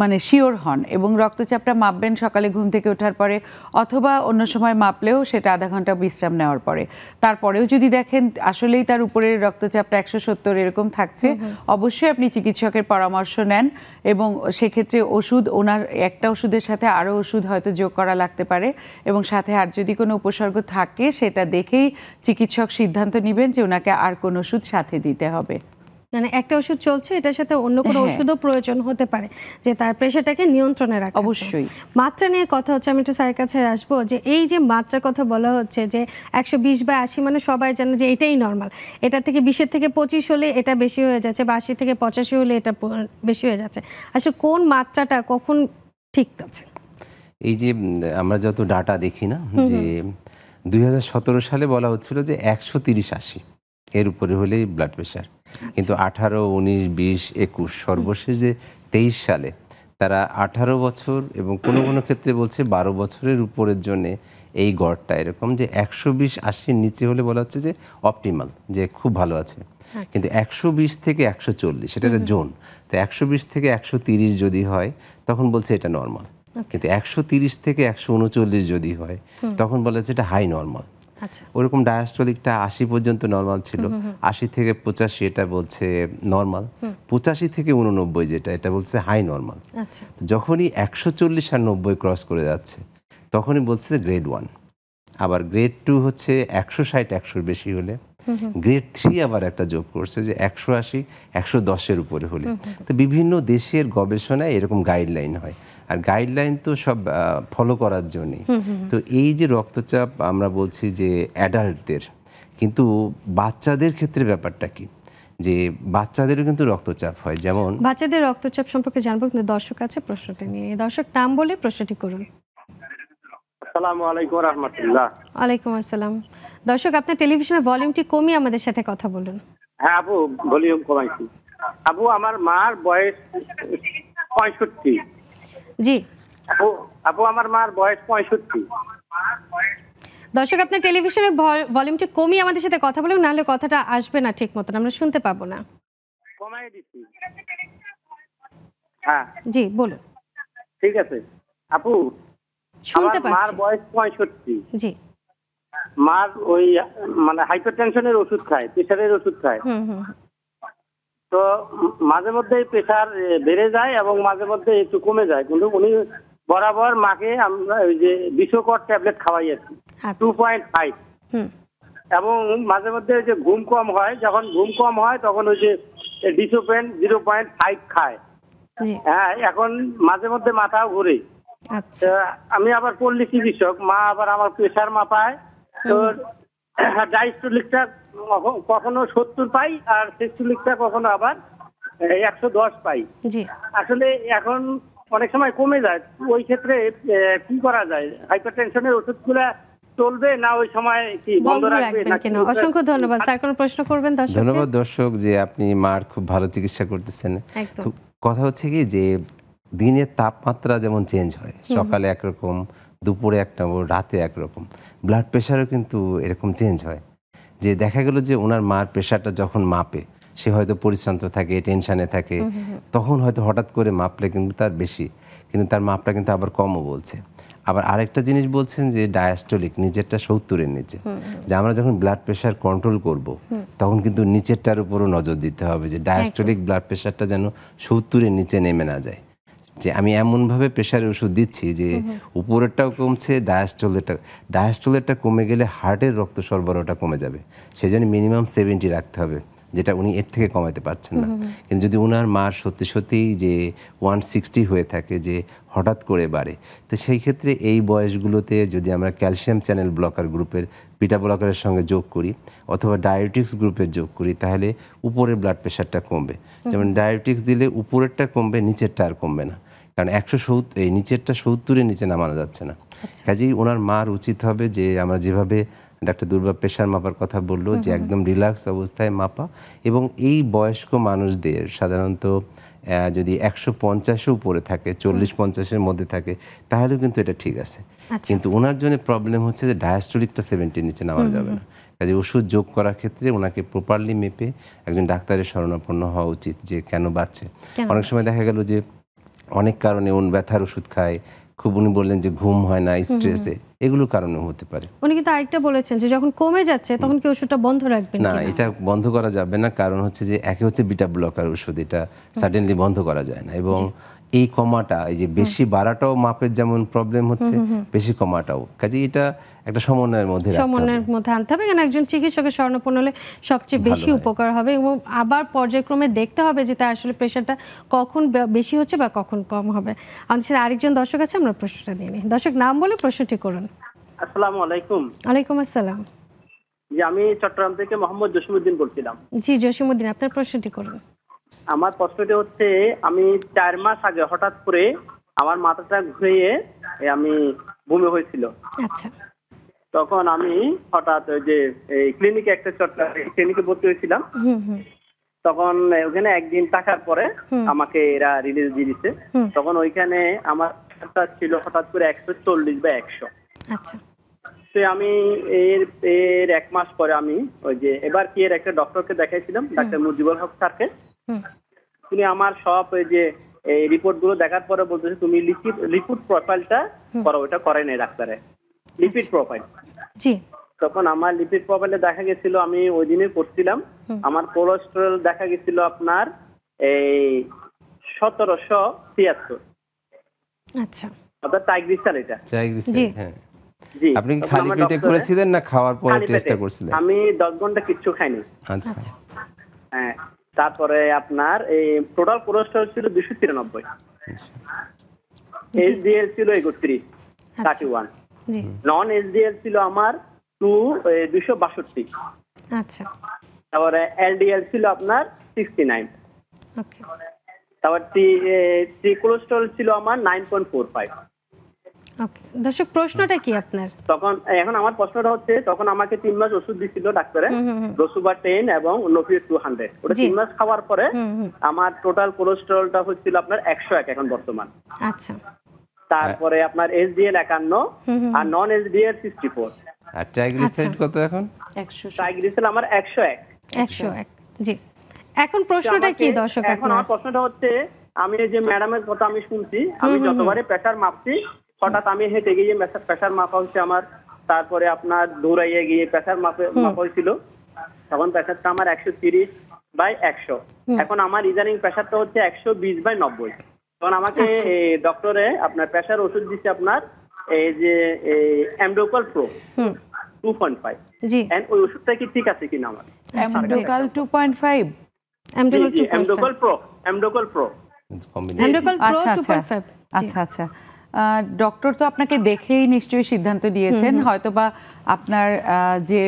মানে শিওর হন এবং রক্তচাপটা মাপবেন সকালে ঘুম থেকে ওঠার পরে অথবা অন্য সময় মাপলেও সেটা আধা ঘন্টা বিশ্রাম নেওয়ার পরে তারপরেও যদি দেখেন আসলেই তার উপরের রক্তচাপটা একশো সত্তর এরকম থাকছে অবশ্যই আপনি চিকিৎসকের পরামর্শ নেন এবং সেক্ষেত্রে ওষুধ ওনার একটা ওষুধের সাথে আরও ওষুধ হয়তো যোগ করা লাগতে পারে এবং সাথে আর যদি কোনো উপসর্গ উপসর্গ থাকে সেটা দেখেই চিকিৎসক সিদ্ধান্ত নেবেন যে ওনাকে আর কোন ওষুধ সাথে দিতে হবে মানে একটা ওষুধ চলছে এটার সাথে অন্য কোনো হ্যাঁ। ওষুধও প্রয়োজন হতে পারে যে তার প্রেশারটাকে নিয়ন্ত্রণে রাখে অবশ্যই মাত্রা নিয়ে কথা হচ্ছে আমি একটু স্যারের কাছে আসবো যে এই যে মাত্রার কথা বলা হচ্ছে যে একশো বিশ বা আশি মানে সবাই জানে যে এটাই নর্মাল এটা থেকে বিশের থেকে পঁচিশ হলে এটা বেশি হয়ে যাচ্ছে বা আশি থেকে পঁচাশি হলে এটা বেশি হয়ে যাচ্ছে আসলে কোন মাত্রাটা কখন ঠিক আছে এই যে আমরা যত ডাটা দেখি না যে দুই সালে বলা হচ্ছিল যে একশো তিরিশ আশি এর উপরে হলেই ব্লাড আচ্ছা। প্রেশার কিন্তু আঠারো উনিশ বিশ একুশ সর্বশেষ যে তেইশ সালে তারা আঠারো বছর এবং কোনো কোনো ক্ষেত্রে বলছে বারো বছরের উপরের জন্য এই গড়টা এরকম যে একশো বিশ আশির নিচে হলে বলা হচ্ছে যে অপটিমাল যে খুব ভালো আছে আচ্ছা। কিন্তু একশো বিশ থেকে একশো চল্লিশ এটা একটা জোন তো একশো বিশ থেকে একশো তিরিশ যদি হয় তখন বলছে এটা নর্মাল কিন্তু একশো তিরিশ থেকে একশো যদি হয় তখন বলে যে এটা হাই আচ্ছা। নর্মাল ওরকম ডায়াস্টলিকটা আশি পর্যন্ত নর্মাল ছিল আশি থেকে পঁচাশি এটা বলছে নর্মাল পঁচাশি থেকে উননব্বই যেটা এটা বলছে হাই আচ্ছা। নর্মাল যখনই একশো চল্লিশ আর নব্বই ক্রস করে যাচ্ছে তখনই বলছে গ্রেড ওয়ান আবার গ্রেড টু হচ্ছে একশো ষাট একশোর বেশি হলে গ্রেড থ্রি আবার একটা যোগ করছে যে একশো আশি একশো দশের উপরে হলে তো বিভিন্ন দেশের গবেষণায় এরকম গাইডলাইন হয় আর গাইডলাইন তো সব ফলো করার জন্যই তো এই যে রক্তচাপ আমরা বলছি যে অ্যাডাল্টদের কিন্তু বাচ্চাদের ক্ষেত্রে ব্যাপারটা কি যে বাচ্চাদেরও কিন্তু রক্তচাপ হয় যেমন বাচ্চাদের রক্তচাপ সম্পর্কে জানবো কিন্তু দর্শক আছে প্রশ্নটি নিয়ে দর্শক নাম বলে প্রশ্নটি করুন আলাইকুম আসসালাম দর্শক আপনার টেলিভিশনের ভলিউমটি কমিয়ে আমাদের সাথে কথা বলুন হ্যাঁ আবু ভলিউম কমাইছি আমার মার বয়স পঁয়ষট্টি জি আপু আমার মার বয়স পঁয়ষট্টি দর্শক আপনার টেলিভিশনের ভলিউমটি কমিয়ে আমাদের সাথে কথা বলুন নাহলে কথাটা আসবে না ঠিক মতন আমরা শুনতে পাবো না কমাই দিচ্ছি হ্যাঁ জি বলুন ঠিক আছে আপু শুনতে পাচ্ছি মার বয়স পঁয়ষট্টি জি মার ওই মানে হাইপারটেনশনের ওষুধ খায় প্রেসারের ওষুধ খায় হুম হুম তো মাঝে মধ্যে প্রেশার বেড়ে যায় এবং মাঝে মধ্যে একটু কমে যায় কিন্তু উনি বরাবর মাকে আমরা ওই যে বিশ্বকর ট্যাবলেট খাওয়াই টু পয়েন্ট ফাইভ এবং মাঝে মধ্যে যে ঘুম কম হয় যখন ঘুম কম হয় তখন ওই যে ডিসোপেন জিরো পয়েন্ট ফাইভ খায় হ্যাঁ এখন মাঝে মধ্যে মাথাও ঘুরে আচ্ছা। আমি আবার পল্লী চিকিৎসক মা আবার আমার প্রেশার মাপায় তো হ্যাঁ, ডাইস্টোলিকটা কখনো সত্তর পাই আর ছেচল্লিশটা কখনো আবার একশো দশ পাই আসলে এখন অনেক সময় কমে যায় ওই ক্ষেত্রে কি করা যায় হাইপার টেনশনের ওষুধগুলা দর্শক যে আপনি মার খুব ভালো চিকিৎসা করতেছেন কথা হচ্ছে কি যে দিনের তাপমাত্রা যেমন চেঞ্জ হয় সকালে একরকম দুপুরে এক নম্বর রাতে একরকম ব্লাড প্রেশারও কিন্তু এরকম চেঞ্জ হয় যে দেখা গেল যে ওনার মার প্রেশারটা যখন মাপে সে হয়তো পরিশ্রান্ত থাকে টেনশানে থাকে তখন হয়তো হঠাৎ করে মাপলে কিন্তু তার বেশি কিন্তু তার মাপটা কিন্তু আবার কমও বলছে আবার আরেকটা জিনিস বলছেন যে ডায়াস্টোলিক নিজেরটা সত্তরের নিচে যে আমরা যখন ব্লাড প্রেশার কন্ট্রোল করব তখন কিন্তু নিচেরটার উপরও নজর দিতে হবে যে ডায়াস্টোলিক ব্লাড প্রেশারটা যেন সত্তরের নিচে নেমে না যায় যে আমি এমনভাবে প্রেশারের ওষুধ দিচ্ছি যে উপরেরটাও কমছে ডায়াস্টোলেটা ডায়াস্টোলেটটা কমে গেলে হার্টের রক্ত সরবরাহটা কমে যাবে সেই জন্য মিনিমাম সেভেন্টি রাখতে হবে যেটা উনি এর থেকে কমাতে পারছেন না কিন্তু যদি ওনার মার সত্যি সত্যিই যে ওয়ান সিক্সটি হয়ে থাকে যে হঠাৎ করে বাড়ে তো সেই ক্ষেত্রে এই বয়সগুলোতে যদি আমরা ক্যালসিয়াম চ্যানেল ব্লকার গ্রুপের বিটা ব্লকারের সঙ্গে যোগ করি অথবা ডায়াবেটিক্স গ্রুপে যোগ করি তাহলে উপরের ব্লাড প্রেশারটা কমবে যেমন ডায়াবেটিক্স দিলে উপরেরটা কমবে নিচেরটা আর কমবে না কারণ একশো সত্তর এই নিচেরটা সত্তরের নিচে নামানো যাচ্ছে না আচ্ছা। কাজেই ওনার মার উচিত হবে যে আমরা যেভাবে ডাক্তার দুর্বা প্রেশার মাপার কথা বললো যে একদম রিল্যাক্স অবস্থায় মাপা এবং এই বয়স্ক মানুষদের সাধারণত যদি একশো পঞ্চাশে উপরে থাকে চল্লিশ পঞ্চাশের মধ্যে থাকে তাহলেও কিন্তু এটা ঠিক আছে আচ্ছা। কিন্তু ওনার জন্য প্রবলেম হচ্ছে যে ডায়াস্টোলিকটা সেভেন্টির নিচে নামানো যাবে না কাজে ওষুধ যোগ করার ক্ষেত্রে ওনাকে প্রপারলি মেপে একজন ডাক্তারের শরণাপন্ন হওয়া উচিত যে কেন বাড়ছে অনেক সময় দেখা গেল যে অনেক কারণে উন ব্যথার ওষুধ খায় খুব উনি বললেন যে ঘুম হয় না স্ট্রেসে এগুলোর কারণে হতে পারে উনি কিন্তু আরেকটা বলেছেন যে যখন কমে যাচ্ছে তখন কি ওষুধটা বন্ধ রাখবেন না এটা বন্ধ করা যাবে না কারণ হচ্ছে যে একে হচ্ছে বিটা ব্লকার ওষুধ এটা সাডেনলি বন্ধ করা যায় না এবং এই কমাটা এই যে বেশি বাড়াটাও মাপের যেমন প্রবলেম হচ্ছে বেশি কমাটাও কাজে এটা একটা সমন্বয়ের মধ্যে সমন্বয়ের মধ্যে আনতে হবে কারণ একজন চিকিৎসকের স্বর্ণপূর্ণ হলে সবচেয়ে বেশি উপকার হবে এবং আবার পর্যায়ক্রমে দেখতে হবে যে তার আসলে প্রেশারটা কখন বেশি হচ্ছে বা কখন কম হবে আমাদের আরেকজন দর্শক আছে আমরা প্রশ্নটা নিয়ে নিই দর্শক নাম বলে প্রশ্নটি করুন আসসালামু আলাইকুম আলাইকুম আসসালাম আমি চট্টগ্রাম থেকে মোহাম্মদ জসিমুদ্দিন বলছিলাম জি জসিমুদ্দিন আপনার প্রশ্নটি করুন আমার প্রশ্নটি হচ্ছে আমি চার মাস আগে হঠাৎ করে আমার মাথাটা ঘুরিয়ে আমি বমি হয়েছিল আচ্ছা। তখন আমি হঠাৎ ওই যে ক্লিনিকে একটা চট্টগ্রাম ক্লিনিকে ভর্তি হয়েছিলাম তখন ওখানে একদিন থাকার পরে আমাকে এরা রিলিজ দিয়ে দিচ্ছে তখন ওইখানে আমার ছিল হঠাৎ করে একশো চল্লিশ বা একশো আচ্ছা। তো আমি এর এর এক মাস পরে আমি ওই যে এবার কি এর একটা ডক্টরকে দেখাইছিলাম ডাক্তার মুজিবুল হক স্যারকে তুমি আমার সব যে রিপোর্ট গুলো দেখার পরে বলতেছে তুমি লিপিড লিপিড প্রোফাইলটা করো ওটা করে নাই ডাক্তারে লিপিড প্রোফাইল আচ্ছা। জি তখন আমার লিপিড প্রোফাইলে দেখা গেছিল আমি ওই দিনে করছিলাম আমার কোলেস্টেরল দেখা গেছিল আপনার এই সতেরোশো ছিয়াত্তর আচ্ছা অর্থাৎ টাইগ্রিসাল এটা জি হ্যাঁ। খালি পেটে করেছিলেন না খাওয়ার পরে টেস্টটা আমি দশ ঘন্টা কিচ্ছু খাইনি আচ্ছা, আচ্ছা। হ্যাঁ তারপরে আপনার এই টোটাল কোর্সটা ছিল দুশো তিরানব্বই এইচডিএল ছিল একত্রিশ থার্টি ওয়ান নন এইচডিএল ছিল আমার টু দুশো বাষট্টি আচ্ছা। তারপরে এলডিএল ছিল আপনার সিক্সটি নাইন তারপর টি কোলেস্ট্রল ছিল আমার নাইন পয়েন্ট ফোর ফাইভ দর্শক প্রশ্নটা কি আপনার তখন এখন আমার প্রশ্নটা হচ্ছে তখন আমাকে তিন মাস ওষুধ দিছিল ডাক্তারে রসুবা টেন এবং টু হান্ড্রেড ওটা তিন মাস খাওয়ার পরে আমার টোটাল কোলেস্ট্রলটা হচ্ছিল আপনার একশো এক এখন বর্তমান আচ্ছা তারপরে আপনার এসডিএল একান্ন আর নন এসডিএল সিক্সটি ফোর আর ট্রাইগ্লিসারাইড আচ্ছা। কত এখন একশো ট্রাইগ্লিসারাইড আমার একশো এক একশো এক জি এখন প্রশ্নটা কি দর্শক এখন আমার প্রশ্নটা হচ্ছে আমি যে ম্যাডামের কথা আমি শুনছি আমি যতবারই প্রেশার মাপছি হঠাৎ আমি হেঁটে গিয়ে প্রেশার মাপা হয়েছে আমার তারপরে আপনার দৌড়াইয়ে গিয়ে প্রেশার মাপে মাপা হয়েছিল তখন প্রেশারটা আমার একশো তিরিশ বাই একশো এখন আমার ইদানিং প্রেশারটা হচ্ছে একশো বিশ বাই নব্বই তখন আমাকে ডক্টরে আচ্ছা। আপনার প্রেশার ওষুধ দিচ্ছে আপনার এই যে Amdocal pro two point five ওই ওষুধটা কি ঠিক আছে কিনা আমার Amdocal two point five pro pro pro two point five আচ্ছা আচ্ছা ডক্টর তো আপনাকে দেখেই নিশ্চয়ই সিদ্ধান্ত দিয়েছেন হয়তোবা আপনার যে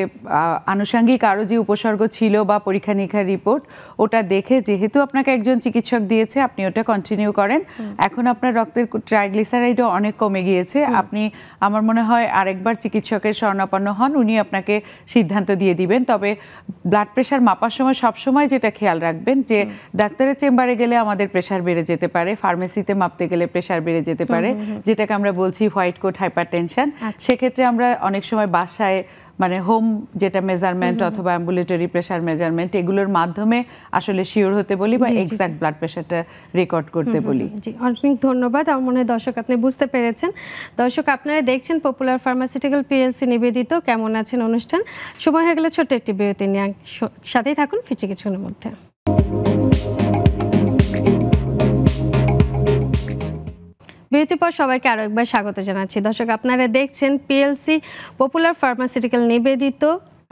আনুষাঙ্গিক আরও যে উপসর্গ ছিল বা পরীক্ষা নিরীক্ষার রিপোর্ট ওটা দেখে যেহেতু আপনাকে একজন চিকিৎসক দিয়েছে আপনি ওটা কন্টিনিউ করেন এখন আপনার রক্তের ট্রাইগ্লিসারাইডও অনেক কমে গিয়েছে আপনি আমার মনে হয় আরেকবার চিকিৎসকের শরণাপন্ন হন উনি আপনাকে সিদ্ধান্ত দিয়ে দিবেন তবে ব্লাড প্রেশার মাপার সময় সবসময় যেটা খেয়াল রাখবেন যে ডাক্তারের চেম্বারে গেলে আমাদের প্রেশার বেড়ে যেতে পারে ফার্মেসিতে মাপতে গেলে প্রেশার বেড়ে যেতে পারে যেটাকে আমরা বলছি হোয়াইট কোট হাইপার টেনশন আচ্ছা। সেক্ষেত্রে আমরা অনেক সময় বাসায় মানে হোম যেটা মেজারমেন্ট অথবা অ্যাম্বুলেটরি প্রেশার মেজারমেন্ট এগুলোর মাধ্যমে আসলে শিওর হতে বলি বা এক্সাক্ট ব্লাড প্রেশারটা রেকর্ড করতে বলি জি অনেক ধন্যবাদ আমার মনে হয় দর্শক আপনি বুঝতে পেরেছেন দর্শক আপনারা দেখছেন পপুলার ফার্মাসিউটিক্যাল পিএলসি নিবেদিত কেমন আছেন অনুষ্ঠান সময় হয়ে গেলে ছোট্ট একটি বিরতি নিয়ে সাথেই থাকুন ফিরছি কিছুক্ষণের মধ্যে পর সবাইকে আরও একবার স্বাগত জানাচ্ছি দর্শক আপনারা দেখছেন পিএলসি পপুলার ফার্মাসিউটিক্যাল নিবেদিত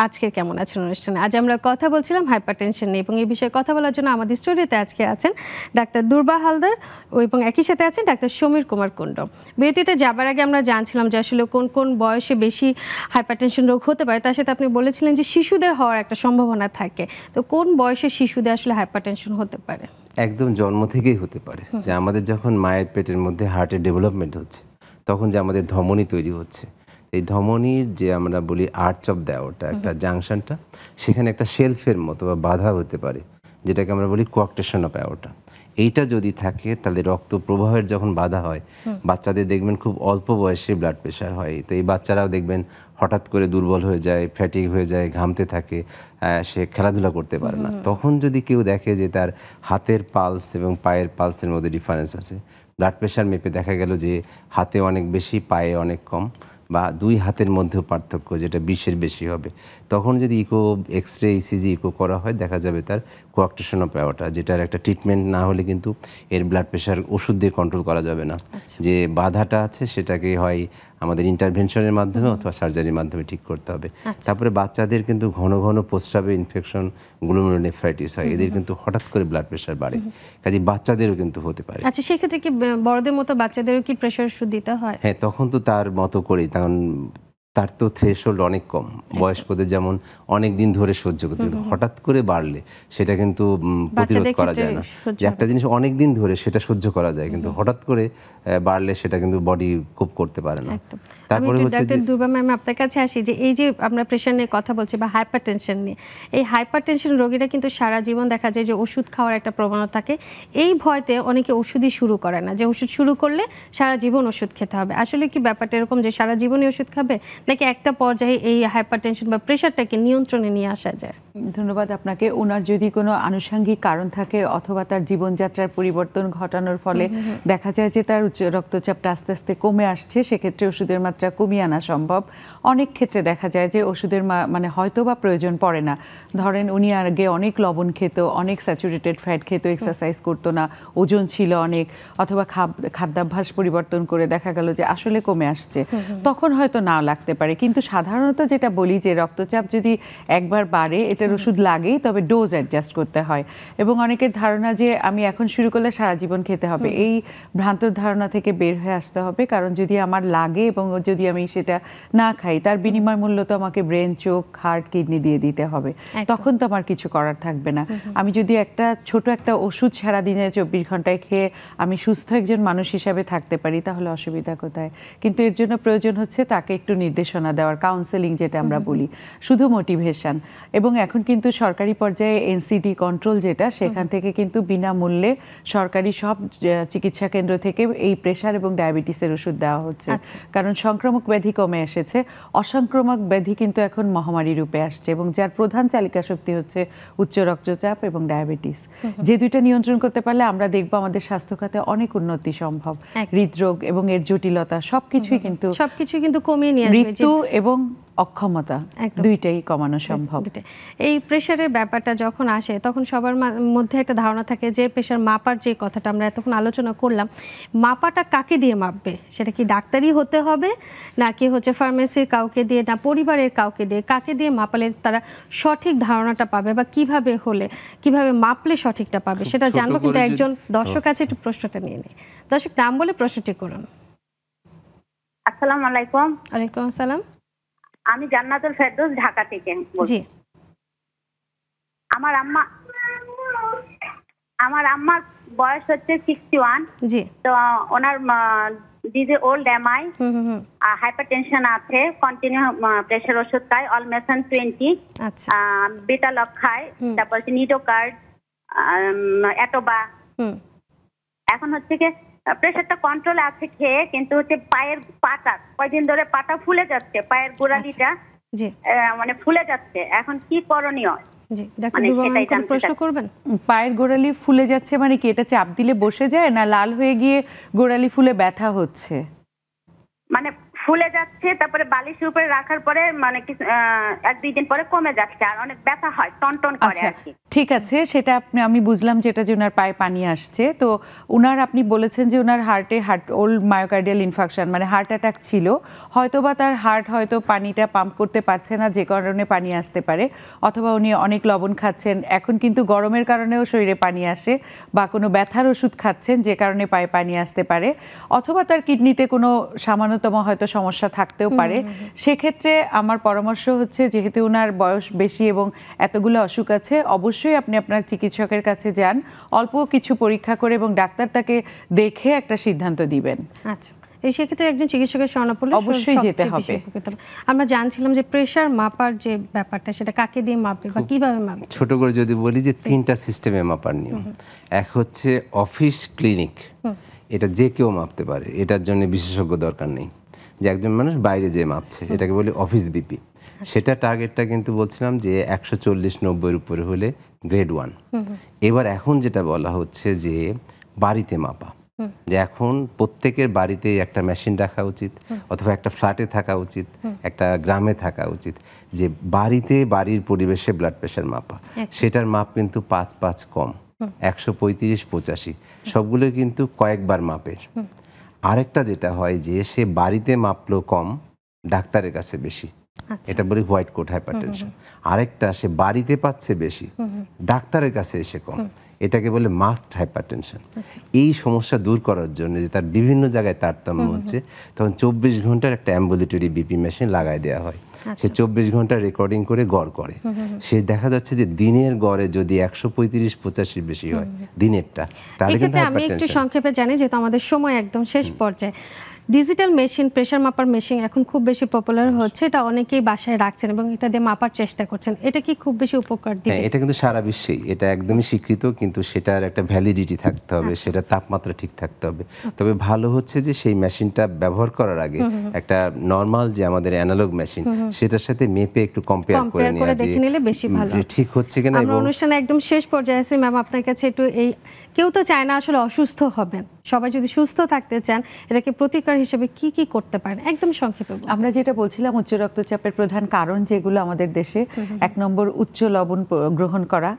আজকের কেমন আছেন অনুষ্ঠানে আজ আমরা কথা বলছিলাম হাইপারটেনশন নিয়ে এবং এই বিষয়ে কথা বলার জন্য আমাদের স্টুডিওতে আজকে আছেন ডাক্তার দুর্বা হালদার এবং একই সাথে আছেন ডাক্তার সমীর কুমার কুণ্ড বিরতিতে যাবার আগে আমরা জানছিলাম যে আসলে কোন কোন বয়সে বেশি হাইপারটেনশন রোগ হতে পারে তার সাথে আপনি বলেছিলেন যে শিশুদের হওয়ার একটা সম্ভাবনা থাকে তো কোন বয়সে শিশুদের আসলে হাইপারটেনশন হতে পারে একদম জন্ম থেকেই হতে পারে যে আমাদের যখন মায়ের পেটের মধ্যে হার্টের ডেভেলপমেন্ট হচ্ছে তখন যে আমাদের ধমনী তৈরি হচ্ছে এই ধমনীর যে আমরা বলি আর্চ অফ দেওয়াটা একটা জাংশনটা সেখানে একটা শেলফের মতো বা বাধা হতে পারে যেটাকে আমরা বলি কোয়াকটেশন অফ অ্যাওটা এইটা যদি থাকে তাহলে রক্ত প্রবাহের যখন বাধা হয় বাচ্চাদের দেখবেন খুব অল্প বয়সে ব্লাড প্রেশার হয় তো এই বাচ্চারাও দেখবেন হঠাৎ করে দুর্বল হয়ে যায় ফ্যাটিক হয়ে যায় ঘামতে থাকে সে খেলাধুলা করতে পারে না তখন যদি কেউ দেখে যে তার হাতের পালস এবং পায়ের পালসের মধ্যে ডিফারেন্স আছে ব্লাড প্রেশার মেপে দেখা গেল যে হাতে অনেক বেশি পায়ে অনেক কম বা দুই হাতের মধ্যেও পার্থক্য যেটা বিশের বেশি হবে তখন যদি echo X ray ECG echo করা হয় দেখা যাবে তার কোয়াকটেশন অফ অ্যাওয়াটা যেটার একটা ট্রিটমেন্ট না হলে কিন্তু এর ব্লাড প্রেশার ওষুধ দিয়ে কন্ট্রোল করা যাবে না আচ্ছা। যে বাধাটা আছে সেটাকে হয় আমাদের ইন্টারভেনশনের মাধ্যমে অথবা সার্জারির মাধ্যমে ঠিক করতে হবে আচ্ছা। তারপরে বাচ্চাদের কিন্তু ঘন ঘন প্রস্রাবে ইনফেকশন গ্লুমোনেফ্রাইটিস হয় এদের কিন্তু হঠাৎ করে ব্লাড প্রেশার বাড়ে কাজে বাচ্চাদেরও কিন্তু হতে পারে আচ্ছা সেক্ষেত্রে কি বড়দের মতো বাচ্চাদেরও কি প্রেশার ওষুধ দিতে হয় হ্যাঁ তখন তো তার মতো করেই তখন তার তো থ্রেশহোল্ড অনেক কম বয়স্কদের যেমন অনেক দিন ধরে সহ্য করতে হঠাৎ করে বাড়লে সেটা কিন্তু প্রতিরোধ করা যায় না যে একটা জিনিস অনেক দিন ধরে সেটা সহ্য করা যায় কিন্তু হঠাৎ করে বাড়লে সেটা কিন্তু বডি কোপ করতে পারে না তারপরে হচ্ছে যে ম্যাম আপনার কাছে আসি যে এই যে আমরা নিয়ে কথা বলছি বা হাইপারটেনশন নিয়ে এই হাইপারটেনশন রোগীরা কিন্তু সারা জীবন দেখা যায় যে ওষুধ খাওয়ার একটা প্রবণতা থাকে এই ভয়তে অনেকে ওষুধই শুরু করে না যে ওষুধ শুরু করলে সারা জীবন ওষুধ খেতে হবে আসলে কি ব্যাপারটা এরকম যে সারা জীবনই ওষুধ খাবে নাকি একটা পর্যায়ে এই হাইপারটেনশন বা প্রেশারটাকে নিয়ন্ত্রণে নিয়ে আসা যায় ধন্যবাদ আপনাকে ওনার যদি কোনো আনুষাঙ্গিক কারণ থাকে অথবা তার জীবনযাত্রার পরিবর্তন ঘটানোর ফলে দেখা যায় যে তার উচ্চ রক্তচাপটা আস্তে আস্তে কমে আসছে সেক্ষেত্রে ওষুধের মাত্রা কমিয়ে আনা সম্ভব অনেক ক্ষেত্রে দেখা যায় যে ওষুধের মানে হয়তো বা প্রয়োজন পড়ে না ধরেন উনি আগে অনেক লবণ খেত অনেক স্যাচুরেটেড ফ্যাট খেত এক্সারসাইজ করতো না ওজন ছিল অনেক অথবা খাদ্যাভ্যাস পরিবর্তন করে দেখা গেল যে আসলে কমে আসছে তখন হয়তো না লাগতে পারে কিন্তু সাধারণত যেটা বলি যে রক্তচাপ যদি একবার বাড়ে এটা পেটের ওষুধ লাগেই তবে ডোজ অ্যাডজাস্ট করতে হয় এবং অনেকের ধারণা যে আমি এখন শুরু করলে সারা জীবন খেতে হবে এই ভ্রান্ত ধারণা থেকে বের হয়ে আসতে হবে কারণ যদি আমার লাগে এবং যদি আমি সেটা না খাই তার বিনিময় মূল্য তো আমাকে ব্রেন চোখ হার্ট কিডনি দিয়ে দিতে হবে তখন তো আমার কিছু করার থাকবে না আমি যদি একটা ছোট একটা ওষুধ দিনে চব্বিশ ঘন্টায় খেয়ে আমি সুস্থ একজন মানুষ হিসাবে থাকতে পারি তাহলে অসুবিধা কোথায় কিন্তু এর জন্য প্রয়োজন হচ্ছে তাকে একটু নির্দেশনা দেওয়ার কাউন্সেলিং যেটা আমরা বলি শুধু মোটিভেশন এবং এখন এখন কিন্তু সরকারি পর্যায়ে এনসিডি কন্ট্রোল যেটা সেখান থেকে কিন্তু বিনামূল্যে সরকারি সব চিকিৎসা কেন্দ্র থেকে এই প্রেশার এবং ডায়াবেটিসের ওষুধ দেওয়া হচ্ছে আচ্ছা। কারণ সংক্রামক ব্যাধি কমে এসেছে অসংক্রামক ব্যাধি কিন্তু এখন মহামারী রূপে আসছে এবং যার প্রধান চালিকা শক্তি হচ্ছে উচ্চ রক্তচাপ এবং ডায়াবেটিস যে দুইটা নিয়ন্ত্রণ করতে পারলে আমরা দেখবো আমাদের স্বাস্থ্য খাতে অনেক উন্নতি সম্ভব হৃদরোগ এবং এর জটিলতা সবকিছুই কিন্তু সবকিছুই কিন্তু কমিয়ে নিয়ে মৃত্যু এবং অক্ষমতা দুইটাই কমানো সম্ভব এই প্রেশারের ব্যাপারটা যখন আসে তখন সবার মধ্যে একটা ধারণা থাকে যে প্রেশার মাপার যে কথাটা আমরা এতক্ষণ আলোচনা করলাম মাপাটা কাকে দিয়ে মাপবে সেটা কি ডাক্তারই হতে হবে নাকি হচ্ছে ফার্মেসির কাউকে দিয়ে না পরিবারের কাউকে দিয়ে কাকে দিয়ে মাপালে তারা সঠিক ধারণাটা পাবে বা কিভাবে হলে কিভাবে মাপলে সঠিকটা পাবে সেটা জানবো কিন্তু একজন দর্শক আছে একটু প্রশ্নটা নিয়ে নেই দর্শক নাম বলে প্রশ্নটি করুন আসসালামু আলাইকুম আলাইকুম আসসালাম আমি জান্নাতুল ফেরদৌস ঢাকা থেকে জি আমার আম্মা আমার আম্মার বয়স হচ্ছে সিক্সটি ওয়ান জি তো ওনার ডিজে ওল্ড এমআই হাইপার টেনশন আছে কন্টিনিউ প্রেশার ওষুধ খায় অলমেশন টোয়েন্টি বেটা লক খায় তারপর হচ্ছে নিডো কার্ড এটোবা এখন হচ্ছে কি প্রেশারটা কন্ট্রোল আছে খেয়ে কিন্তু হচ্ছে পায়ের পাতা কয়দিন ধরে পাতা ফুলে যাচ্ছে পায়ের গোড়ালিটা আচ্ছা, মানে ফুলে যাচ্ছে এখন কি করণীয় মানে করবেন পায়ের গোড়ালি ফুলে যাচ্ছে মানে কি এটা চাপ দিলে বসে যায় না লাল হয়ে গিয়ে গোড়ালি ফুলে ব্যথা হচ্ছে মানে ফুলে যাচ্ছে তারপরে বালিশের উপরে রাখার পরে মানে এক দুই দিন পরে কমে যাচ্ছে আর অনেক ব্যথা হয় টনটন করে আচ্ছা, ঠিক আছে সেটা আপনি আমি বুঝলাম যেটা যে ওনার পায়ে পানি আসছে তো ওনার আপনি বলেছেন যে ওনার হার্টে হার্ট ওল্ড মায়োকার্ডিয়াল ইনফেকশন মানে হার্ট অ্যাটাক ছিল হয়তো বা তার হার্ট হয়তো পানিটা পাম্প করতে পারছে না যে কারণে পানি আসতে পারে অথবা উনি অনেক লবণ খাচ্ছেন এখন কিন্তু গরমের কারণেও শরীরে পানি আসে বা কোনো ব্যথার ওষুধ খাচ্ছেন যে কারণে পায়ে পানি আসতে পারে অথবা তার কিডনিতে কোনো সামান্যতম হয়তো সমস্যা থাকতেও পারে সেক্ষেত্রে আমার পরামর্শ হচ্ছে যেহেতু ওনার বয়স বেশি এবং এতগুলো অসুখ আছে অবশ্যই আপনি আপনার চিকিৎসকের কাছে যান অল্প কিছু পরীক্ষা করে এবং ডাক্তার তাকে দেখে একটা সিদ্ধান্ত দিবেন আচ্ছা এই সেক্ষেত্রে একজন চিকিৎসকের শরণাপন্ন অবশ্যই যেতে হবে আমরা জানছিলাম যে প্রেশার মাপার যে ব্যাপারটা সেটা কাকে দিয়ে মাপবে বা কিভাবে মাপবে ছোট করে যদি বলি যে তিনটা সিস্টেমে মাপার নিয়ম এক হচ্ছে অফিস ক্লিনিক এটা যে কেউ মাপতে পারে এটার জন্য বিশেষজ্ঞ দরকার নেই যে একজন মানুষ বাইরে যেয়ে মাপছে এটাকে বলি অফিস বিপি আচ্ছা। সেটা টার্গেটটা কিন্তু বলছিলাম যে একশো চল্লিশ নব্বইয়ের উপরে হলে গ্রেড ওয়ান এবার এখন যেটা বলা হচ্ছে যে বাড়িতে মাপা যে এখন প্রত্যেকের বাড়িতে একটা মেশিন রাখা উচিত অথবা একটা ফ্ল্যাটে থাকা উচিত একটা গ্রামে থাকা উচিত যে বাড়িতে বাড়ির পরিবেশে ব্লাড প্রেশার মাপা সেটার মাপ কিন্তু পাঁচ পাঁচ কম একশো পঁয়ত্রিশ পঁচাশি সবগুলো কিন্তু কয়েকবার মাপের আরেকটা যেটা হয় যে সে বাড়িতে মাপলো কম ডাক্তারের কাছে বেশি আচ্ছা। এটা বলি হোয়াইট কোট হাইপারটেনশন আরেকটা সে বাড়িতে পাচ্ছে বেশি ডাক্তারের কাছে এসে কম এটাকে বলে মাস্ট হাইপারটেনশন এই সমস্যা দূর করার জন্য যে তার বিভিন্ন জায়গায় তারতম্য হচ্ছে তখন চব্বিশ ঘন্টার একটা অ্যাম্বুলেটরি বিপি মেশিন লাগাই দেওয়া হয় সে আচ্ছা। চব্বিশ ঘন্টা রেকর্ডিং করে গড় করে সে দেখা যাচ্ছে যে দিনের গড়ে যদি একশো পঁয়ত্রিশ পঁচাশির বেশি হয় দিনেরটা তাহলে কিন্তু আমি একটু সংক্ষেপে জানি যেহেতু আমাদের সময় একদম শেষ পর্যায়ে ডিজিটাল মেশিন প্রেশার মাপার মেশিন এখন খুব বেশি পপুলার হচ্ছে এটা অনেকেই বাসায় রাখছেন এবং এটা দিয়ে মাপার চেষ্টা করছেন এটা কি খুব বেশি উপকার দিবে হ্যাঁ, এটা কিন্তু সারা বিশ্বেই এটা একদমই স্বীকৃত কিন্তু সেটার একটা ভ্যালিডিটি থাকতে হবে আচ্ছা। সেটা তাপমাত্রা ঠিক থাকতে হবে তবে ভালো হচ্ছে যে সেই মেশিনটা ব্যবহার করার আগে একটা নর্মাল যে আমাদের অ্যানালগ মেশিন সেটার সাথে মেপে একটু কম্পেয়ার করে নেওয়া যে বেশি ভালো ঠিক হচ্ছে কিনা এবং অনুষ্ঠানে একদম শেষ পর্যায়ে আছি ম্যাম আপনার কাছে একটু এই কেউ তো চায় না আসলে অসুস্থ হবেন সবাই যদি সুস্থ থাকতে চান এটাকে প্রতিকার হিসেবে কি কি করতে পারেন একদম সংক্ষেপে আমরা যেটা বলছিলাম উচ্চ রক্তচাপের প্রধান কারণ যেগুলো আমাদের দেশে এক নম্বর উচ্চ লবণ গ্রহণ করা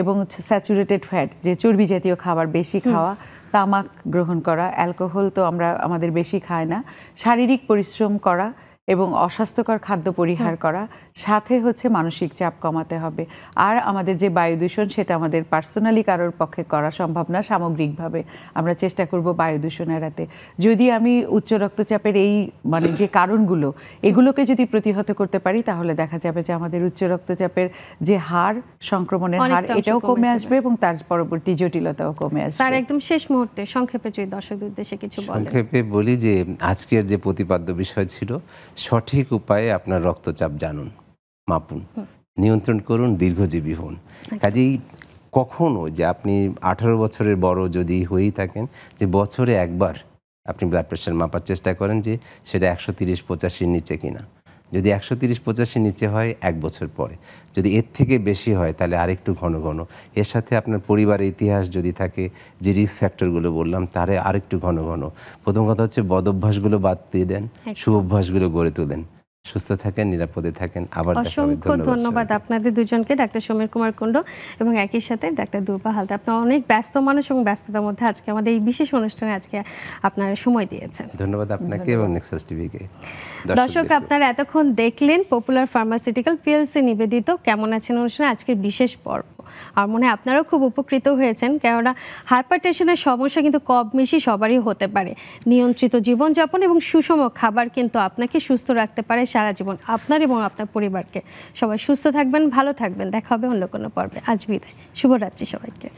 এবং স্যাচুরেটেড ফ্যাট যে চর্বি জাতীয় খাবার বেশি খাওয়া তামাক গ্রহণ করা অ্যালকোহল তো আমরা আমাদের বেশি খায় না শারীরিক পরিশ্রম করা এবং অস্বাস্থ্যকর খাদ্য পরিহার করা সাথে হচ্ছে মানসিক চাপ কমাতে হবে আর আমাদের যে বায়ু দূষণ সেটা আমাদের পার্সোনালি কারোর পক্ষে করা সম্ভব না সামগ্রিকভাবে আমরা চেষ্টা করব বায়ু দূষণ এড়াতে যদি আমি উচ্চ রক্তচাপের এই মানে যে কারণগুলো এগুলোকে যদি প্রতিহত করতে পারি তাহলে দেখা যাবে যে আমাদের উচ্চ রক্তচাপের যে হার সংক্রমণের হার এটাও কমে আসবে এবং তার পরবর্তী জটিলতাও কমে আসবে স্যার একদম শেষ মুহূর্তে সংক্ষেপে যদি দর্শকদের উদ্দেশ্যে কিছু বলেন সংক্ষেপে বলি যে আজকের যে প্রতিপাদ্য বিষয় ছিল সঠিক উপায়ে আপনার রক্তচাপ জানুন মাপুন নিয়ন্ত্রণ করুন দীর্ঘজীবী হন কাজেই কখনো যে আপনি আঠারো বছরের বড় যদি হয়েই থাকেন যে বছরে একবার আপনি ব্লাড প্রেশার মাপার চেষ্টা করেন যে সেটা একশো তিরিশ পঁচাশির নিচে কিনা যদি একশো তিরিশ পঁচাশি নিচে হয় এক বছর পরে যদি এর থেকে বেশি হয় তাহলে আরেকটু ঘন ঘন এর সাথে আপনার পরিবারের ইতিহাস যদি থাকে যে রিস্ক ফ্যাক্টরগুলো বললাম তারে আরেকটু ঘন ঘন প্রথম কথা হচ্ছে বদ অভ্যাসগুলো বাদ দিয়ে দেন সুঅভ্যাসগুলো গড়ে তোলেন সুস্থ থাকেন নিরাপদে থাকেন আবার অসংখ্য ধন্যবাদ আপনাদের দুজনকে ডাক্তার সমীর কুমার কুণ্ড এবং একই সাথে ডাক্তার দুর্বা হালদা আপনার অনেক ব্যস্ত মানুষ এবং ব্যস্ততার মধ্যে আজকে আমাদের এই বিশেষ অনুষ্ঠানে আজকে আপনারা সময় দিয়েছেন ধন্যবাদ আপনাকে এবং নেক্সাস টিভিকে দর্শক আপনারা এতক্ষণ দেখলেন পপুলার ফার্মাসিউটিক্যাল পিএলসি নিবেদিত কেমন আছেন অনুষ্ঠানে আজকের বিশেষ পর্ব আর মনে হয় আপনারাও খুব উপকৃত হয়েছেন কেননা হাইপারটেশনের সমস্যা কিন্তু কম বেশি সবারই হতে পারে নিয়ন্ত্রিত জীবনযাপন এবং সুষম খাবার কিন্তু আপনাকে সুস্থ রাখতে পারে সারা জীবন আপনার এবং আপনার পরিবারকে সবাই সুস্থ থাকবেন ভালো থাকবেন দেখা হবে অন্য কোনো পর্বে আজ বিদায় শুভরাত্রি সবাইকে